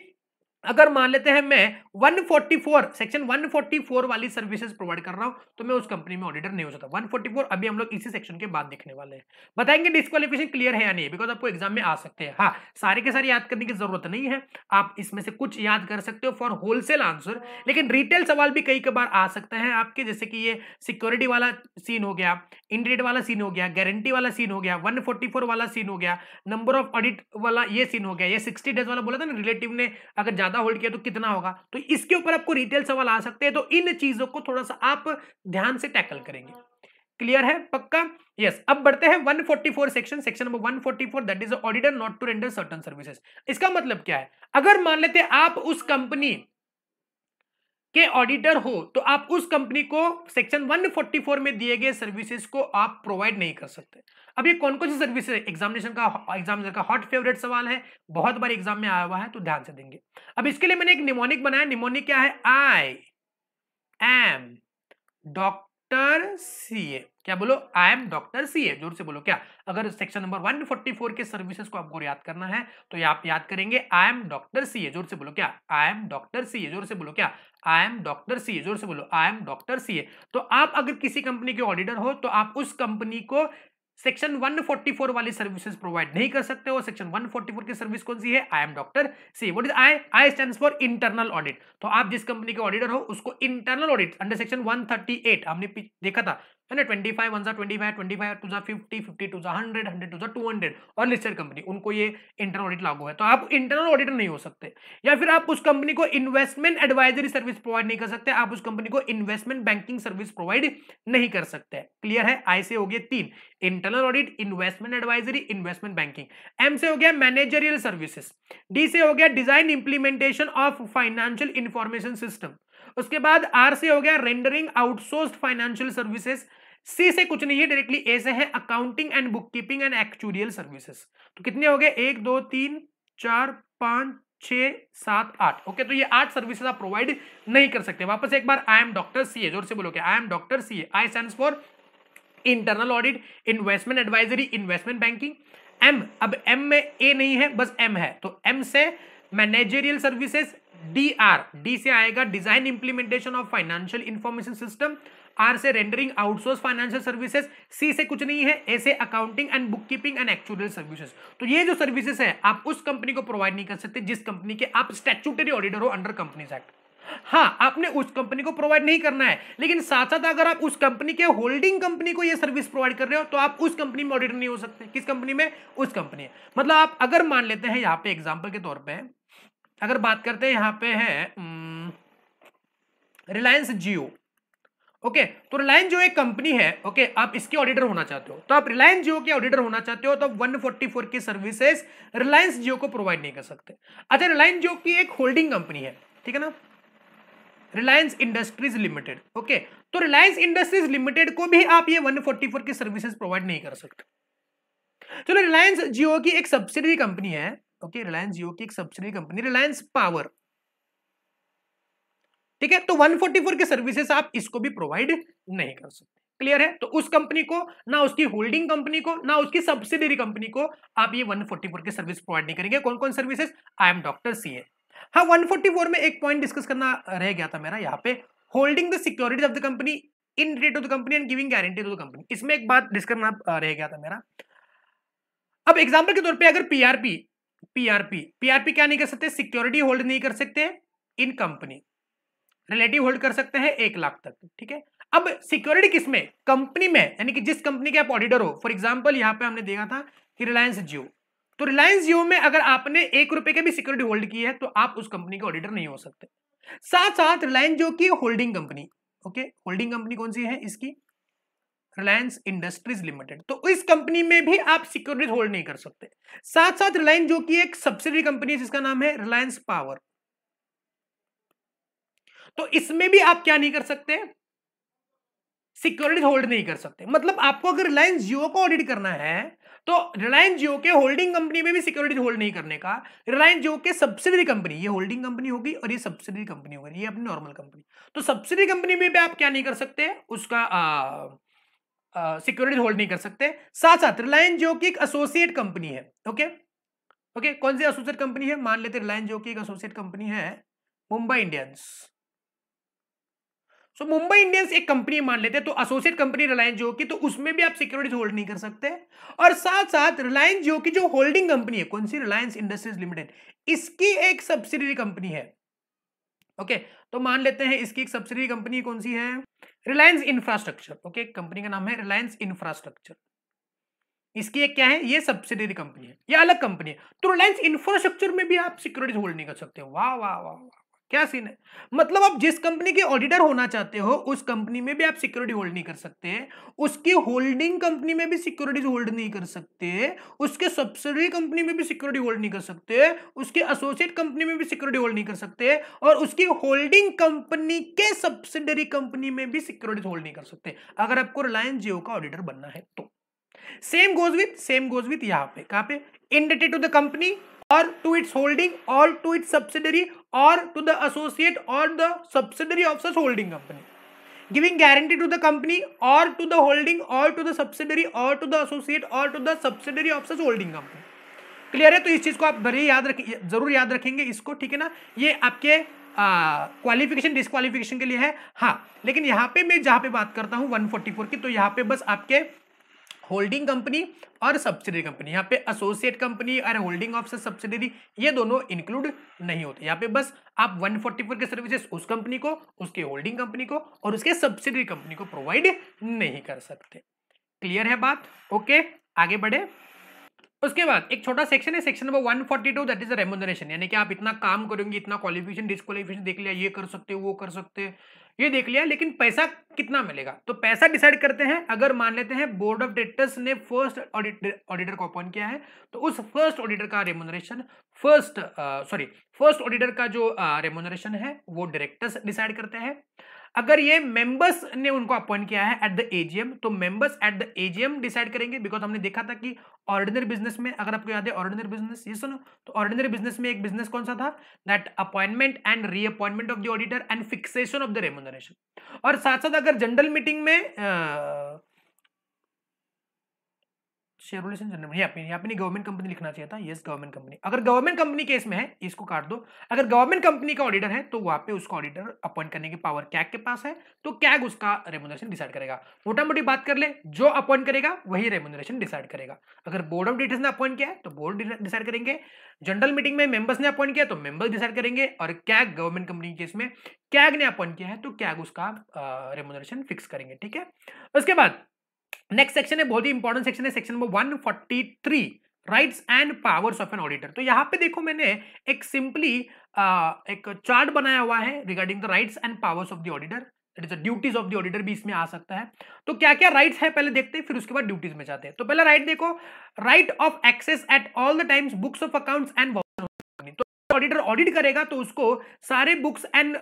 A: अगर मान लेते हैं मैं 144 सेक्शन 144 वाली सर्विसेज प्रोवाइड कर रहा हूं तो मैं उस कंपनी में ऑडिटर नहीं हो सकता 144 अभी हम लोग इसी सेक्शन के बाद देखने वाले हैं बताएंगे डिस्कालिफिकेशन क्लियर है या नहीं बिकॉज आपको एग्जाम में आ सकते हैं हाँ सारे के सारे याद करने की जरूरत नहीं है आप इसमें से कुछ याद कर सकते हो फॉर होलसेल आंसर लेकिन रिटेल सवाल भी कई कई बार आ सकते हैं आपके जैसे कि ये सिक्योरिटी वाला सीन हो गया इंटरेट वाला सीन हो गया गारंटी वाला सीन हो गया वन वाला सीन हो गया नंबर ऑफ ऑडिट वाला ये सीन हो गया ये सिक्सटी डेज वाला बोला था ना रिलेटिव ने अगर ज्यादा होल्ड किया तो कितना होगा तो इसके ऊपर आपको रिटेल सवाल आ सकते हैं तो इन चीजों को थोड़ा सा आप ध्यान से टैकल करेंगे क्लियर है पक्का यस yes. अब बढ़ते हैं 144 section section number 144 that is auditor not to render certain services इसका मतलब क्या है अगर मान लेते आप उस कंपनी के ऑडिटर हो तो आप उस कंपनी को सेक्शन 144 में दिए गए सर्विसेज को आप प्रोवाइड नहीं कर सकते अब ये कौन कौन सी सर्विस एग्जामिनेशन का एग्जामिनर का हॉट फेवरेट सवाल है बहुत बार एग्जाम में आया हुआ है तो ध्यान से देंगे अब इसके लिए मैंने एक निमोनिक बनाया निमोनिक क्या है आई एम डॉक्टर सी ए क्या बोलो आई एम डॉक्टर सी ए जोर से बोलो क्या अगर सेक्शन नंबर 144 के सर्विसेज को आपको याद करना है तो ये आप याद करेंगे आई एम डॉक्टर सी ए जोर से बोलो क्या आई एम डॉक्टर सी ए जोर से बोलो क्या आई एम डॉक्टर सी जोर से बोलो आई एम डॉक्टर सी तो आप अगर किसी कंपनी के ऑडिटर हो तो आप उस कंपनी को सेक्शन 144 वाली सर्विसेज प्रोवाइड नहीं कर सकते हो सेक्शन 144 की सर्विस कौन सी है I M doctor C what is I I stand for internal audit तो आप जिस कंपनी के ऑडिटर हो उसको इंटरनल ऑडिट अंडर सेक्शन 138 हमने देखा था है ना ट्वेंटी फाइव वन सा twenty five twenty five to जा फिफ्टी फिफ्टी टू जा हंड्रेड हंड्रेड टू जा टू हंड्रेड और लिस्टेड कंपनी उनको ये इंटरनल ऑडिट लागू है तो आप इंटरनल ऑडिटर नहीं हो सकते या फिर आप उस कंपनी को इन्वेस्टमेंट एडवाइजरी सर्विस प्रोवाइड नहीं कर सकते आप उस कंपनी को इन्वेस्टमेंट बैंकिंग सर्विस प्रोवाइड नहीं कर सकते क्लियर है आई से हो गया तीन internal audit investment advisory investment banking M से हो गया मैनेजरियल सर्विसेस डी से हो गया design implementation of financial information system उसके बाद आर से हो गया rendering outsource financial services C से कुछ नहीं है डायरेक्टली ए से है accounting and bookkeeping and actuarial services तो कितने हो गए एक दो तीन चार पांच छ सात आठ ओके तो ये आठ सर्विसेज आप प्रोवाइड नहीं कर सकते वापस एक बार आई एम डॉक्टर सी ए जोर से बोलोगे I M doctor C A I stands for internal audit investment advisory investment banking M अब एम में ए नहीं है बस एम है तो एम से managerial services D R D से आएगा design implementation of financial information system R से rendering outsource financial services C से कुछ नहीं है ए से accounting and bookkeeping and actual services तो ये जो सर्विसेज है आप उस कंपनी को प्रोवाइड नहीं कर सकते जिस कंपनी के आप स्टैचूटरी ऑडिटर हो अंडर कंपनीज एक्ट हाँ आपने उस कंपनी को प्रोवाइड नहीं करना है लेकिन साथ साथ अगर आप उस कंपनी के होल्डिंग कंपनी को ये सर्विस प्रोवाइड कर रहे हो तो आप उस कंपनी में ऑडिटर नहीं हो सकते किस कंपनी में उस कंपनी मतलब आप अगर मान लेते हैं यहां पे एग्जांपल के तौर पे अगर बात करते हैं यहां पे है रिलायंस जियो ओके तो रिलायंस जियो एक कंपनी है ओके आप इसके ऑडिटर होना चाहते हो तो आप रिलायंस जियो के ऑडिटर होना चाहते हो तो आप 144 की सर्विसेज रिलायंस जियो को प्रोवाइड नहीं कर सकते अच्छा रिलायंस जियो की एक होल्डिंग कंपनी है ठीक है ना रिलायंस इंडस्ट्रीज लिमिटेड ओके तो रिलायंस इंडस्ट्रीज लिमिटेड को भी आप ये 144 की सर्विसेज प्रोवाइड नहीं कर सकते चलो रिलायंस जियो की एक सब्सिडरी कंपनी है ओके रिलायंस जियो की एक सब्सिडी कंपनी रिलायंस पावर ठीक है तो 144 के सर्विसेज आप इसको भी प्रोवाइड नहीं कर सकते क्लियर है तो उस कंपनी को ना उसकी होल्डिंग कंपनी को ना उसकी सब्सिडरी कंपनी को आप ये 144 के सर्विस प्रोवाइड नहीं करेंगे कौन कौन services I M doctor C A हाँ 144 में एक पॉइंट डिस्कस करना रह गया था मेरा यहाँ पे holding the security of the company in rate of the company and giving guarantee to the company इसमें एक बात डिस्कस करना रह गया था मेरा अब एग्जाम्पल के तौर पर अगर पीआरपी पीआरपी पीआरपी क्या नहीं कर सकते सिक्योरिटी होल्ड नहीं कर सकते इन कंपनी रिलेटिव होल्ड कर सकते हैं एक लाख तक ठीक है अब सिक्योरिटी किसमें कंपनी में यानी कि जिस कंपनी के आप ऑडिटर हो फॉर एग्जाम्पल यहां पर हमने देखा था कि रिलायंस जियो तो रिलायंस जियो में अगर आपने एक रुपए की भी सिक्योरिटी होल्ड की है तो आप उस कंपनी के ऑडिटर नहीं हो सकते साथ साथ रिलायंस जियो की holding company okay holding company कौन सी है इसकी रिलायंस इंडस्ट्रीज लिमिटेड तो इस कंपनी में भी आप सिक्योरिटीज होल्ड नहीं कर सकते साथ साथ रिलायंस जो कि एक सब्सिडी कंपनी है जिसका नाम है रिलायंस पावर तो इसमें भी आप क्या नहीं कर सकते सिक्योरिटीज होल्ड नहीं कर सकते मतलब आपको अगर रिलायंस जियो को ऑडिट करना है तो रिलायंस जियो के होल्डिंग कंपनी में भी सिक्योरिटीज होल्ड नहीं करने का रिलायंस जियो के सब्सिडी कंपनी ये होल्डिंग कंपनी होगी और ये सब्सिडी कंपनी होगी ये अपनी नॉर्मल कंपनी तो सब्सिडी कंपनी में भी आप क्या नहीं कर सकते उसका आ, सिक्योरिटी होल्ड नहीं कर सकते साथ साथ रिलायंस जो कि एक एसोसिएट कंपनी है ओके ओके कौन सी एसोसिएट कंपनी है मान लेते रिलायंस जो कि एक एसोसिएट कंपनी है Mumbai Indians so Mumbai Indians एक कंपनी मान लेते तो एसोसिएट कंपनी रिलायंस जो की तो उसमें भी आप सिक्योरिटीज होल्ड नहीं कर सकते और साथ साथ रिलायंस जियो की जो होल्डिंग कंपनी है कौन सी रिलायंस इंडस्ट्रीज लिमिटेड इसकी एक सब्सिडरी कंपनी है ओके तो मान लेते हैं इसकी एक सब्सिडरी कंपनी कौन सी है रिलायंस इंफ्रास्ट्रक्चर ओके कंपनी का नाम है रिलायंस इंफ्रास्ट्रक्चर इसकी एक क्या है ये सब्सिडरी कंपनी है ये अलग कंपनी है तो रिलायंस इंफ्रास्ट्रक्चर में भी आप सिक्योरिटीज होल्ड नहीं कर सकते वाह वाह वाह वाह क्या सीन है मतलब आप जिस कंपनी के ऑडिटर होना चाहते हो उस कंपनी में भी आप सिक्योरिटी होल्ड नहीं कर सकते उसकी होल्डिंग कंपनी में भी सिक्योरिटीज होल्ड नहीं कर सकते उसके सब्सिडरी कंपनी में भी सिक्योरिटी होल्ड नहीं कर सकते उसके एसोसिएट कंपनी में भी सिक्योरिटी होल्ड नहीं कर सकते और उसकी होल्डिंग कंपनी के सब्सिडरी कंपनी में भी सिक्योरिटीज होल्ड नहीं कर सकते अगर आपको रिलायंस जियो का ऑडिटर बनना है तो same goes with same goes with यहाँ पे कहाँ पे इंडेटेड टू द कंपनी और टू इट्स होल्डिंग और to its subsidiary or to the associate or the subsidiary of such holding company giving guarantee to the company or to the holding or to the subsidiary or to the associate or to the subsidiary of such holding company clear है तो इस चीज़ को आप भले याद रख जरूर याद रखेंगे इसको ठीक है ना ये आपके क्वालिफिकेशन डिस्क्वालिफिकेशन के लिए है हाँ लेकिन यहाँ पे मैं जहाँ पे बात करता हूँ 144 की तो यहाँ पे बस आपके होल्डिंग कंपनी और सब्सिडरी कंपनी यहाँ पे एसोसिएट कंपनी और होल्डिंग ऑफ सब्सिडरी ये दोनों इंक्लूड नहीं होते यहाँ पे बस आप 144 के सर्विसेज उस कंपनी को उसके होल्डिंग कंपनी को और उसके सब्सिडरी कंपनी को प्रोवाइड नहीं कर सकते क्लियर है बात ओके आगे बढ़े उसके बाद एक छोटा सेक्शन है section number one forty two that is remuneration यानी कि आप इतना काम करेंगे इतना क्वालिफिकेशन डिस्कालिफिकेशन देख लिया ये कर सकते हो वो कर सकते हैं ये देख लिया लेकिन पैसा कितना मिलेगा तो पैसा डिसाइड करते हैं अगर मान लेते हैं बोर्ड ऑफ डायरेक्टर्स ने फर्स्ट ऑडिटर को अपॉइंट किया है तो उस फर्स्ट ऑडिटर का remuneration first sorry first auditor का जो रेमोनरेशन uh, है वो डायरेक्टर्स डिसाइड करते हैं अगर ये मेंबर्स ने उनको अपॉइंट किया है एट द एजीएम तो members at the AGM decide करेंगे बिकॉज हमने देखा था कि ऑर्डिनरी बिजनेस में अगर आपको याद है ऑर्डिनरी बिजनेस ये सुनो तो ऑर्डिनरी बिजनेस में एक बिजनेस कौन सा था that appointment and reappointment of the auditor and fixation of the remuneration और साथ साथ अगर जनरल मीटिंग में आ, शेयरोलेशन जनरल भैया अपनी यहाँ पे नहीं गवर्नमेंट कंपनी लिखना चाहिए था यस गवर्नमेंट कंपनी अगर गवर्नमेंट कंपनी केस में है इसको काट दो अगर गवर्नमेंट कंपनी का ऑडिटर है तो वहाँ पे उसको ऑडिटर अपॉइंट करने की पावर कैग के पास है तो कैग उसका रेमुनरेशन डिसाइड करेगा मोटा मोटी बात कर ले जो अपॉइंट करेगा वही रेमुनरेशन डिसाइड करेगा अगर बोर्ड ऑफ डिरेक्टर्स ने अपॉइंट किया है तो बोर्ड डिसाइड करेंगे जनरल मीटिंग में मेंबर्स ने अपॉइंट किया तो मेंबर्स डिसाइड करेंगे और कैग गवर्नमेंट कंपनी केस में कैग ने अपॉइंट किया है तो कैग उसका रेमुनरेशन फिक्स करेंगे ठीक है उसके बाद नेक्स्ट सेक्शन है बहुत ही इंपॉर्टेंट सेक्शन है section number 143 rights and powers of an auditor तो यहाँ पे देखो मैंने एक सिंपली एक चार्ट बनाया हुआ है regarding the rights and powers of the auditor duties of the auditor भी इसमें आ सकता है तो क्या क्या राइट्स है पहले देखते हैं फिर उसके बाद ड्यूटीज में जाते हैं तो पहला राइट देखो right of access at all the times books of accounts and तो ऑडिटर ऑडिट करेगा तो उसको सारे बुक्स एंड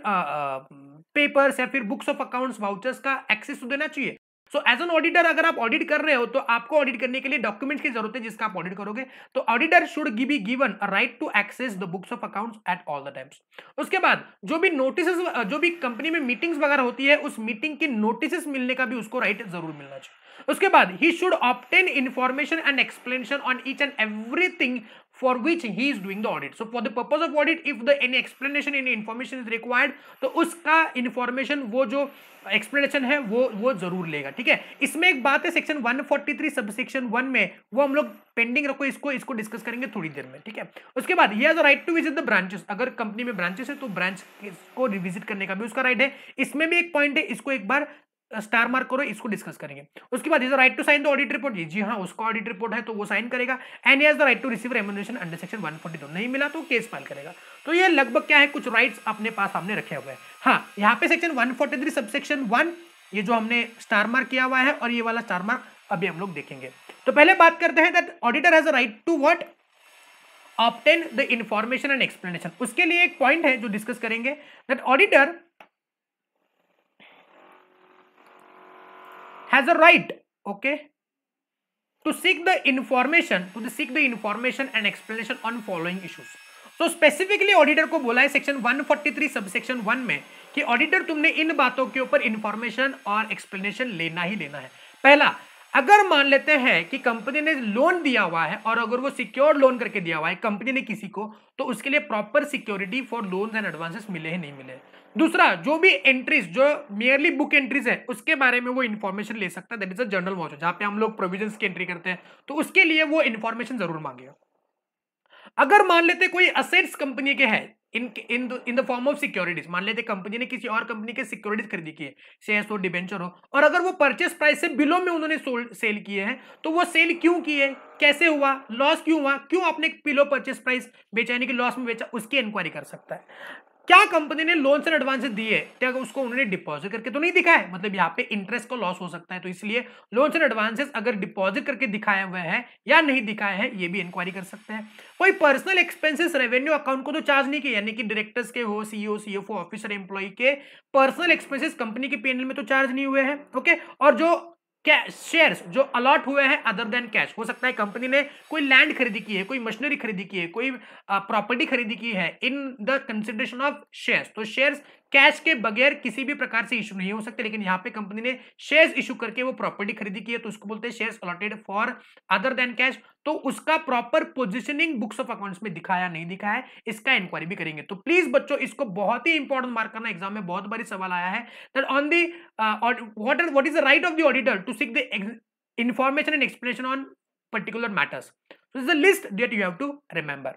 A: पेपर्स या फिर बुक्स ऑफ अकाउंट्स वाउचर्स का एक्सेस तो देना चाहिए सो एज एन ऑडिटर अगर आप ऑडिट कर रहे हो तो आपको ऑडिट करने के लिए डॉक्यूमेंट्स की जरूरत है जिसका आप ऑडिट करोगे तो auditor should be given right to access the books of accounts at all the times उसके बाद जो भी नोटिस जो भी कंपनी में मीटिंग्स वगैरह होती है उस मीटिंग की नोटिस मिलने का भी उसको राइट right जरूर मिलना चाहिए उसके बाद he should obtain information and explanation on each and everything for which he is doing the audit so for the purpose of audit if the any explanation any information is required तो उसका इन्फॉर्मेशन वो जो एक्सप्लेनेशन है वो वो जरूर लेगा ठीक है इसमें एक बात है सेक्शन 143 सब सेक्शन वन में वो हम लोग पेंडिंग रखो इसको इसको डिस्कस करेंगे थोड़ी देर में ठीक है उसके बाद ये right to visit the branches अगर कंपनी में ब्रांचेस है तो ब्रांच को विजिट करने का भी उसका राइट है इसमें भी एक पॉइंट है इसको एक बार स्टार मार्क करो इसको डिस्कस करेंगे उसके बाद is the right to sign the audit report जी जी हाँ उसका ऑडिट रिपोर्ट है तो वो साइन करेगा and as the right to receive remuneration under section one 142 नहीं मिला तो केस फाइल करेगा तो ये लगभग क्या है कुछ राइट्स अपने पास हमने रखे हुए हैं हाँ यहाँ पे सेक्शन 143 सबसेक्शन 1 ये जो हमने स्टार मार्क किया हुआ है और ये वाला स्टार मार्क अभी हम लोग देखेंगे तो पहले बात करते हैं that auditor has right to what obtain the information and explanation उसके लिए एक पॉइंट है जो डिस्कस करेंगे that auditor has a right okay to seek the information to the seek the information and explanation on following तो स्पेसिफिकली ऑडिटर को बोला है सेक्शन 143 सब सेक्शन 1 में कि ऑडिटर तुमने इन बातों के ऊपर इंफॉर्मेशन और एक्सप्लेनेशन लेना ही लेना है पहला अगर मान लेते हैं कि कंपनी ने लोन दिया हुआ है और अगर वो सिक्योर लोन करके दिया हुआ है कंपनी ने किसी को तो उसके लिए proper security for loans and advances मिले ही नहीं मिले दूसरा जो भी एंट्रीज जो मेयरली बुक एंट्रीज है उसके बारे में वो इन्फॉर्मेशन ले सकता है that is a general voucher जहां पे हम लोग प्रोविजंस की एंट्री करते हैं तो उसके लिए वो इन्फॉर्मेशन जरूर मांगेगा अगर मान लेते कोई असेट्स कंपनी के है in in in the form of securities मान लेते कंपनी ने किसी और कंपनी के सिक्योरिटीज खरीदी की है शेयर हो डिबेंचर हो और अगर वो परचेस प्राइस से बिलो में उन्होंने सोल्ड सेल किए हैं तो वो सेल क्यों किए कैसे हुआ लॉस क्यों हुआ क्यों आपने बिलो परचेस प्राइस बेचैनी के लॉस में बेचा उसकी इंक्वायरी कर सकता है क्या कंपनी ने लोन एंड एडवांस दिए क्या उसको उन्होंने डिपॉजिट करके तो नहीं दिखाया मतलब यहाँ पे इंटरेस्ट का लॉस हो सकता है तो इसलिए लोन एंड एडवांसेस अगर डिपॉजिट करके दिखाए हुए हैं या नहीं दिखाए हैं ये भी इंक्वायरी कर सकते हैं कोई पर्सनल एक्सपेंसेस रेवेन्यू अकाउंट को तो चार्ज नहीं किया यानी कि डायरेक्टर्स के हो सीईओ सीएफओ ऑफिसर एम्प्लॉय के पर्सनल एक्सपेंसेस कंपनी के पीएनएल में तो चार्ज नहीं हुए हैं ओके और जो शेयर्स जो अलॉट हुए हैं अदर देन कैश हो सकता है कंपनी ने कोई लैंड खरीदी की है कोई मशीनरी खरीदी की है कोई प्रॉपर्टी खरीदी की है in the consideration of shares तो शेयर्स कैश के बगैर किसी भी प्रकार से इशू नहीं हो सकते लेकिन यहाँ पे कंपनी ने शेयर्स इशू करके वो प्रॉपर्टी खरीदी की है तो उसको बोलते हैं shares allotted for other than cash तो उसका proper positioning books of accounts में दिखाया नहीं दिखाया इसका इंक्वायरी भी करेंगे तो प्लीज बच्चों इसको बहुत ही इंपॉर्टेंट मार्क करना एग्जाम में बहुत बारी सवाल आया है on the are what is the right of the auditor to seek the information and explanation on particular matters is the list that you have to remember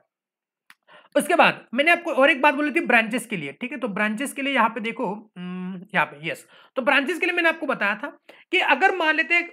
A: उसके बाद मैंने आपको और एक बात बोली थी ब्रांचेस के लिए ठीक है तो ब्रांचेस के लिए यहाँ पे देखो हम्म, यहाँ पे यस तो ब्रांचेस के लिए मैंने आपको बताया था कि अगर मान लेते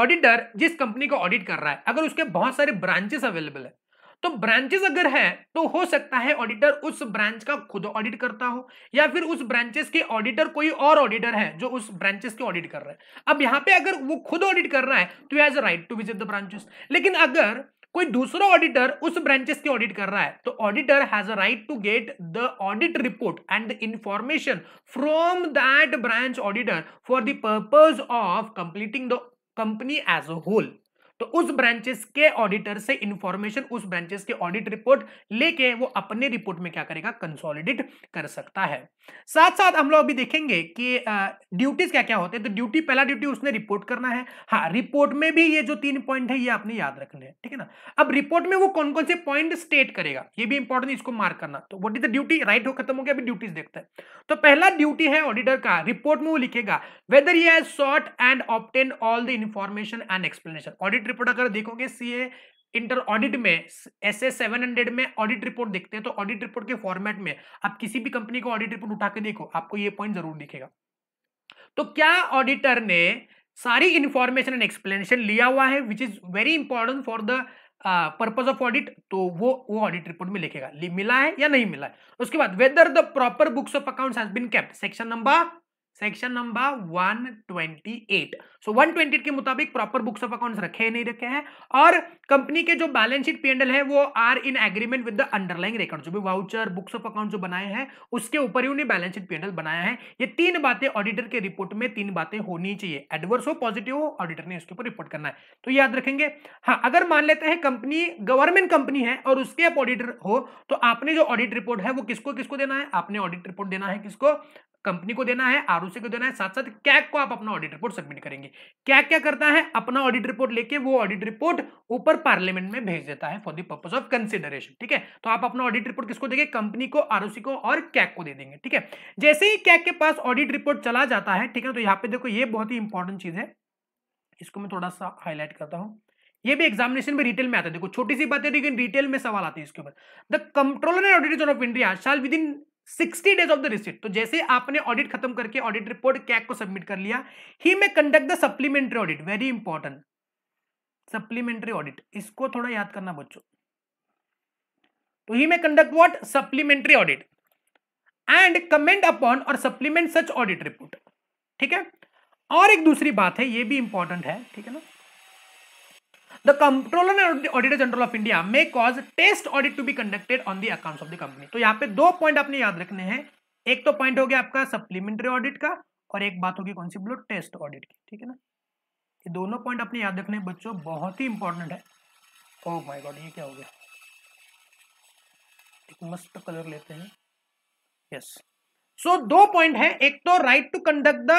A: ऑडिटर जिस कंपनी को ऑडिट कर रहा है अगर उसके बहुत सारे ब्रांचेस अवेलेबल है तो ब्रांचेस अगर है तो हो सकता है ऑडिटर उस ब्रांच का खुद ऑडिट करता हो या फिर उस ब्रांचेस के ऑडिटर कोई और ऑडिटर है जो उस ब्रांचेस के ऑडिट कर रहा है अब यहां पे अगर वो खुद ऑडिट कर रहा है तो as a right to visit the branches लेकिन अगर कोई दूसरा ऑडिटर उस ब्रांचेस की ऑडिट कर रहा है तो auditor has a right to get the audit report and the information from that branch auditor for the purpose of completing the company as a whole तो उस ब्रांचेस के ऑडिटर से इंफॉर्मेशन उस ब्रांचेस के ऑडिट रिपोर्ट लेके वो अपने रिपोर्ट में क्या करेगा कंसोलिडेट कर सकता है साथ साथ हम लोग अभी देखेंगे कि ड्यूटीज क्या क्या होते हैं तो ड्यूटी पहला ड्यूटी उसने रिपोर्ट करना है हाँ रिपोर्ट में भी ये जो तीन पॉइंट है ये आपने याद रखने हैं ठीक है ना अब रिपोर्ट में वो कौन कौन से पॉइंट स्टेट करेगा ये भी इंपॉर्टेंट इसको मार्क करना तो what is the duty right हो खत्म हो गया अभी ड्यूटीज देखते हैं तो पहला ड्यूटी है ऑडिटर का रिपोर्ट में वो लिखेगा वेदर ये sought and obtain all the information and explanation auditor report अगर देखोगे सीए इंटर ऑडिट में एस एस सेवन हंड्रेड में ऑडिट रिपोर्ट देखते हैं तो ऑडिट रिपोर्ट के फॉर्मेट में आप किसी भी कंपनी को ऑडिट रिपोर्ट उठा के देखो आपको ये पॉइंट जरूर दिखेगा तो क्या ऑडिटर ने सारी इंफॉर्मेशन एंड एक्सप्लेनेशन लिया हुआ है which is very important for the purpose of audit तो वो वो ऑडिट रिपोर्ट में लिखेगा मिला है या नहीं मिला है उसके बाद whether the proper books of accounts has been kept section number section number 128 so so, 128 के मुताबिक प्रॉपर बुक्स ऑफ अकाउंट्स रखे हैं नहीं रखे हैं और कंपनी के जो बैलेंस शीट पीएनएल है वो are in agreement with the underlying record जो भी वाउचर बुक्स ऑफ अकाउंट जो बनाए हैं उसके ऊपर ही उन्हें बैलेंस शीट पीएनएल बनाया है ये तीन बातें ऑडिटर के रिपोर्ट में तीन बातें होनी चाहिए एडवर्स हो पॉजिटिव हो ऑडिटर ने इसके ऊपर रिपोर्ट करना है तो याद रखेंगे हाँ अगर मान लेते हैं कंपनी गवर्नमेंट कंपनी है और उसके आप ऑडिटर हो तो आपने जो ऑडिट रिपोर्ट है वो किसको किसको देना है आपने ऑडिट रिपोर्ट देना है किसको कंपनी को देना है आर को देना है साथ साथ कैक को आप अपना ऑडिट रिपोर्ट सबमिट करेंगे क्या क्या करता है अपना ऑडिट रिपोर्ट लेके वो ऑडिट रिपोर्ट ऊपर पार्लियामेंट में भेज देता है for the purpose of consideration ठीक है तो आप अपना ऑडिट रिपोर्ट किसको देंगे कंपनी को आर को और कैक को दे देंगे ठीक है जैसे ही कैक के पास ऑडिट रिपोर्ट चला जाता है ठीक है तो यहाँ पे देखो ये बहुत ही इंपॉर्टेंट चीज है इसको मैं थोड़ा सा हाईलाइट करता हूँ ये भी एग्जामिनेशन में रिटेल में आता है देखो छोटी सी बात है लेकिन रिटेल में सवाल आते हैं इसके ऊपर the controller and auditor of India shall within sixty days of the receipt तो जैसे आपने ऑडिट खत्म करके ऑडिट रिपोर्ट कैक को सबमिट कर लिया he may conduct the supplementary audit very important supplementary audit इसको थोड़ा याद करना बच्चों तो he may conduct what supplementary audit and comment upon or supplement such audit report ठीक है और एक दूसरी बात है ये भी इंपॉर्टेंट है ठीक है ना the controller and auditor general of India may cause test audit to be conducted on the accounts of the company तो यहाँ पे दो पॉइंट आपने याद रखने हैं एक तो पॉइंट हो गया आपका सप्लीमेंट्री ऑडिट का और एक बात होगी कौन सी बोलो टेस्ट ऑडिट की ठीक है ना ये दोनों पॉइंट आपने याद रखने बच्चों बहुत ही इंपॉर्टेंट है ओह माय गॉड ये क्या हो गया एक मस्त कलर लेते हैं यस सो so, दो पॉइंट है एक तो right to conduct the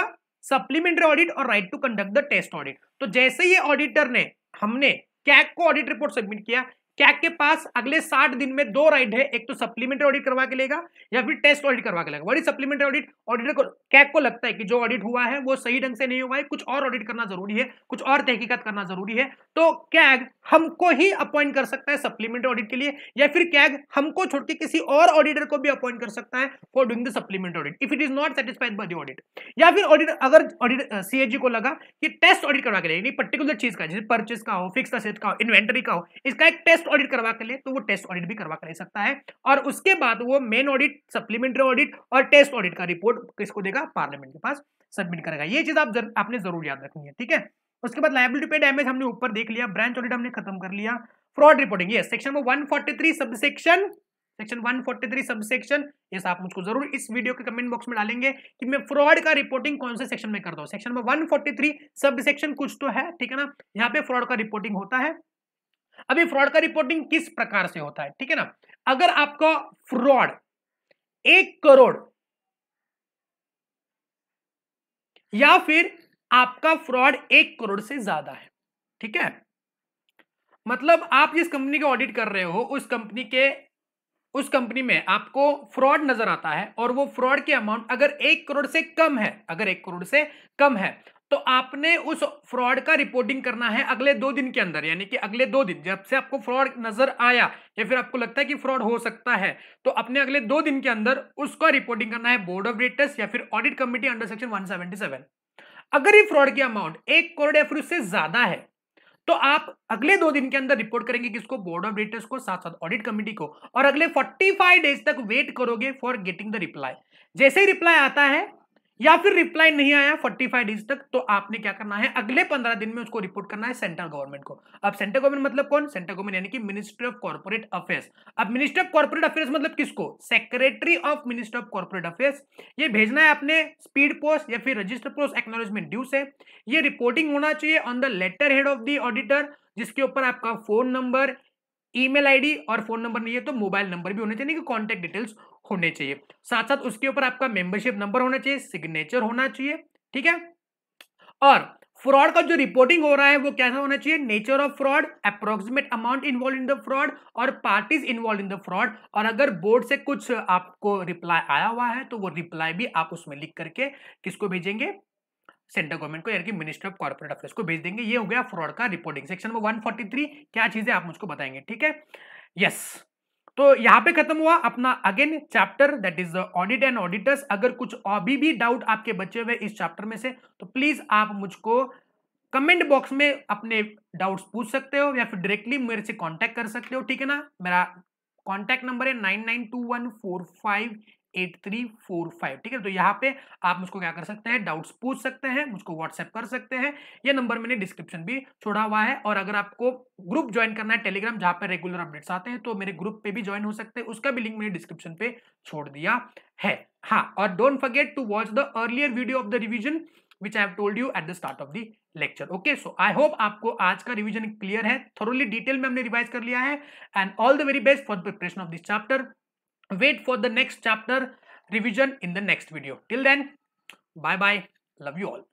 A: supplementary audit और right to conduct the test audit तो जैसे ही ऑडिटर ने हमने कैक को ऑडिट रिपोर्ट सबमिट किया कैग के पास अगले साठ दिन में दो राइट है एक तो सप्लीमेंट्री ऑडिट करवा के लेगा या फिर टेस्ट ऑडिट करवा के लेगा वही सप्लीमेंट्री ऑडिट ऑडिटर को कैक को लगता है कि जो ऑडिट हुआ है वो सही ढंग से नहीं हुआ है कुछ और ऑडिट करना जरूरी है कुछ और तहकीकत करना जरूरी है तो कैग हमको ही अपॉइंट कर सकता है सप्लीमेंट्री ऑडिट के लिए या फिर कैग हमको छोड़ के किसी और ऑडिटर को भी अपॉइंट कर सकता है for doing the supplementary audit if it is not satisfied by the audit या फिर ऑडिट अगर ऑडिट सीएजी को लगा कि टेस्ट ऑडिट करवा के लेगा पर्टिकुलर चीज का जैसे परचेस का हो फिक्स असेट का हो इन्वेंटरी का हो इसका एक टेस्ट ऑडिट करवा कर ले तो वो टेस्ट ऑडिट भी करवा कर ले सकता है और उसके बाद वो मेन ऑडिट सप्लीमेंट्री ऑडिट और टेस्ट ऑडिट का रिपोर्ट किसको देगा पार्लियामेंट के पास सबमिट करेगा ये चीज आप जर, आपने जरूर याद रखनी है ठीक है उसके बाद लाइबिलिटी पे डैमेज हमने ऊपर देख लिया ब्रांच ऑडिट हमने खत्म कर लिया फ्रॉड रिपोर्टिंग ये सेक्शन में 143 सबसेक्शन सेक्शन 143 सबसेक्शन ये आप मुझको जरूर इस वीडियो के कमेंट बॉक्स में डालेंगे कि मैं फ्रॉड का रिपोर्टिंग कौन से सेक्शन में करता हूँ सेक्शन में 143 सबसेक्शन कुछ तो है ठीक है ना यहाँ पे फ्रॉड का रिपोर्टिंग होता है अभी फ्रॉड का रिपोर्टिंग किस प्रकार से होता है ठीक है ना अगर आपका फ्रॉड एक करोड़ या फिर आपका फ्रॉड एक करोड़ से ज्यादा है ठीक है मतलब आप जिस कंपनी को ऑडिट कर रहे हो उस कंपनी के उस कंपनी में आपको फ्रॉड नजर आता है और वो फ्रॉड के अमाउंट अगर एक करोड़ से कम है अगर एक करोड़ से कम है तो आपने उस फ्रॉड का रिपोर्टिंग करना है अगले दो दिन के अंदर यानी कि अगले दो दिन जब से आपको फ्रॉड नजर आया या फिर आपको लगता है कि फ्रॉड हो सकता है तो अपने अगले दो दिन के अंदर उसका रिपोर्टिंग करना है बोर्ड ऑफ डेटर्स या फिर audit committee under section one अगर ये फ्रॉड की अमाउंट एक करोड़ या फिर उससे ज्यादा है तो आप अगले दो दिन के अंदर रिपोर्ट करेंगे किसको बोर्ड ऑफ डेटर्स को साथ साथ ऑडिट कमिटी को और अगले 45 डेज तक वेट करोगे फॉर गेटिंग द रिप्लाई जैसे ही रिप्लाई आता है या फिर रिप्लाई नहीं आया 45 डेज तक तो आपने क्या करना है अगले 15 दिन में उसको रिपोर्ट करना है सेंट्रल गवर्नमेंट को अब सेंट्रल गवर्नमेंट मतलब कौन सेंट्रल गवर्नमेंट यानी कि मिनिस्ट्री ऑफ कॉर्पोरेट अफेयर्स अब मिनिस्ट्री ऑफ कॉर्पोरेट अफेयर्स मतलब किसको secretary of minister of corporate affairs ये भेजना है आपने स्पीड पोस्ट या फिर रजिस्टर पोस्ट एक्नोलॉजमेंट ड्यू से ये रिपोर्टिंग होना चाहिए on the letter head of the auditor जिसके ऊपर आपका फोन नंबर ईमेल आईडी और फोन नंबर नहीं है तो मोबाइल नंबर भी होने चाहिए कि कॉन्टैक्ट डिटेल्स होने चाहिए साथ साथ उसके ऊपर आपका मेंबरशिप नंबर होना चाहिए सिग्नेचर होना चाहिए ठीक है और फ्रॉड का जो रिपोर्टिंग हो रहा है वो कैसा होना चाहिए nature of fraud approximate amount involve in the fraud और parties involve in the fraud और अगर बोर्ड से कुछ आपको रिप्लाई आया हुआ है तो वो रिप्लाई भी आप उसमें लिख करके किसको भेजेंगे सेंट्रल गवर्नमेंट को यानी कि मिनिस्टर ऑफ कॉर्पोरेट अफेयर्स को भेज देंगे ये हो गया फ्रॉड का रिपोर्टिंग सेक्शन में 143 क्या चीजें आप मुझको बताएंगे ठीक है यस yes. तो यहाँ पे खत्म हुआ अपना again chapter that is audit and auditors अगर कुछ अभी भी डाउट आपके बचे हुए इस चैप्टर में से तो प्लीज आप मुझको कमेंट बॉक्स में अपने डाउट्स पूछ सकते हो या फिर डायरेक्टली मेरे से कांटेक्ट कर सकते हो ठीक है ना मेरा कांटेक्ट नंबर है nine nine two one four five eight three four five ठीक है तो यहाँ पे आप मुझको क्या कर सकते हैं डाउट्स पूछ सकते हैं मुझको व्हाट्सएप कर सकते हैं ये नंबर मैंने डिस्क्रिप्शन भी छोड़ा हुआ है और अगर आपको ग्रुप ज्वाइन करना है टेलीग्राम जहाँ पे रेगुलर अपडेट्स आते हैं तो मेरे ग्रुप पे भी ज्वाइन हो सकते हैं उसका भी लिंक मैंने डिस्क्रिप्शन पे छोड़ दिया है हाँ और don't forget to watch the earlier video of the revision which I have told you at the start of the lecture okay so I hope आपको आज का रिविजन क्लियर है थोरोली डिटेल में हमने रिवाइज कर लिया है and all the very best for preparation of this chapter wait for the next chapter revision in the next video till then bye bye love you all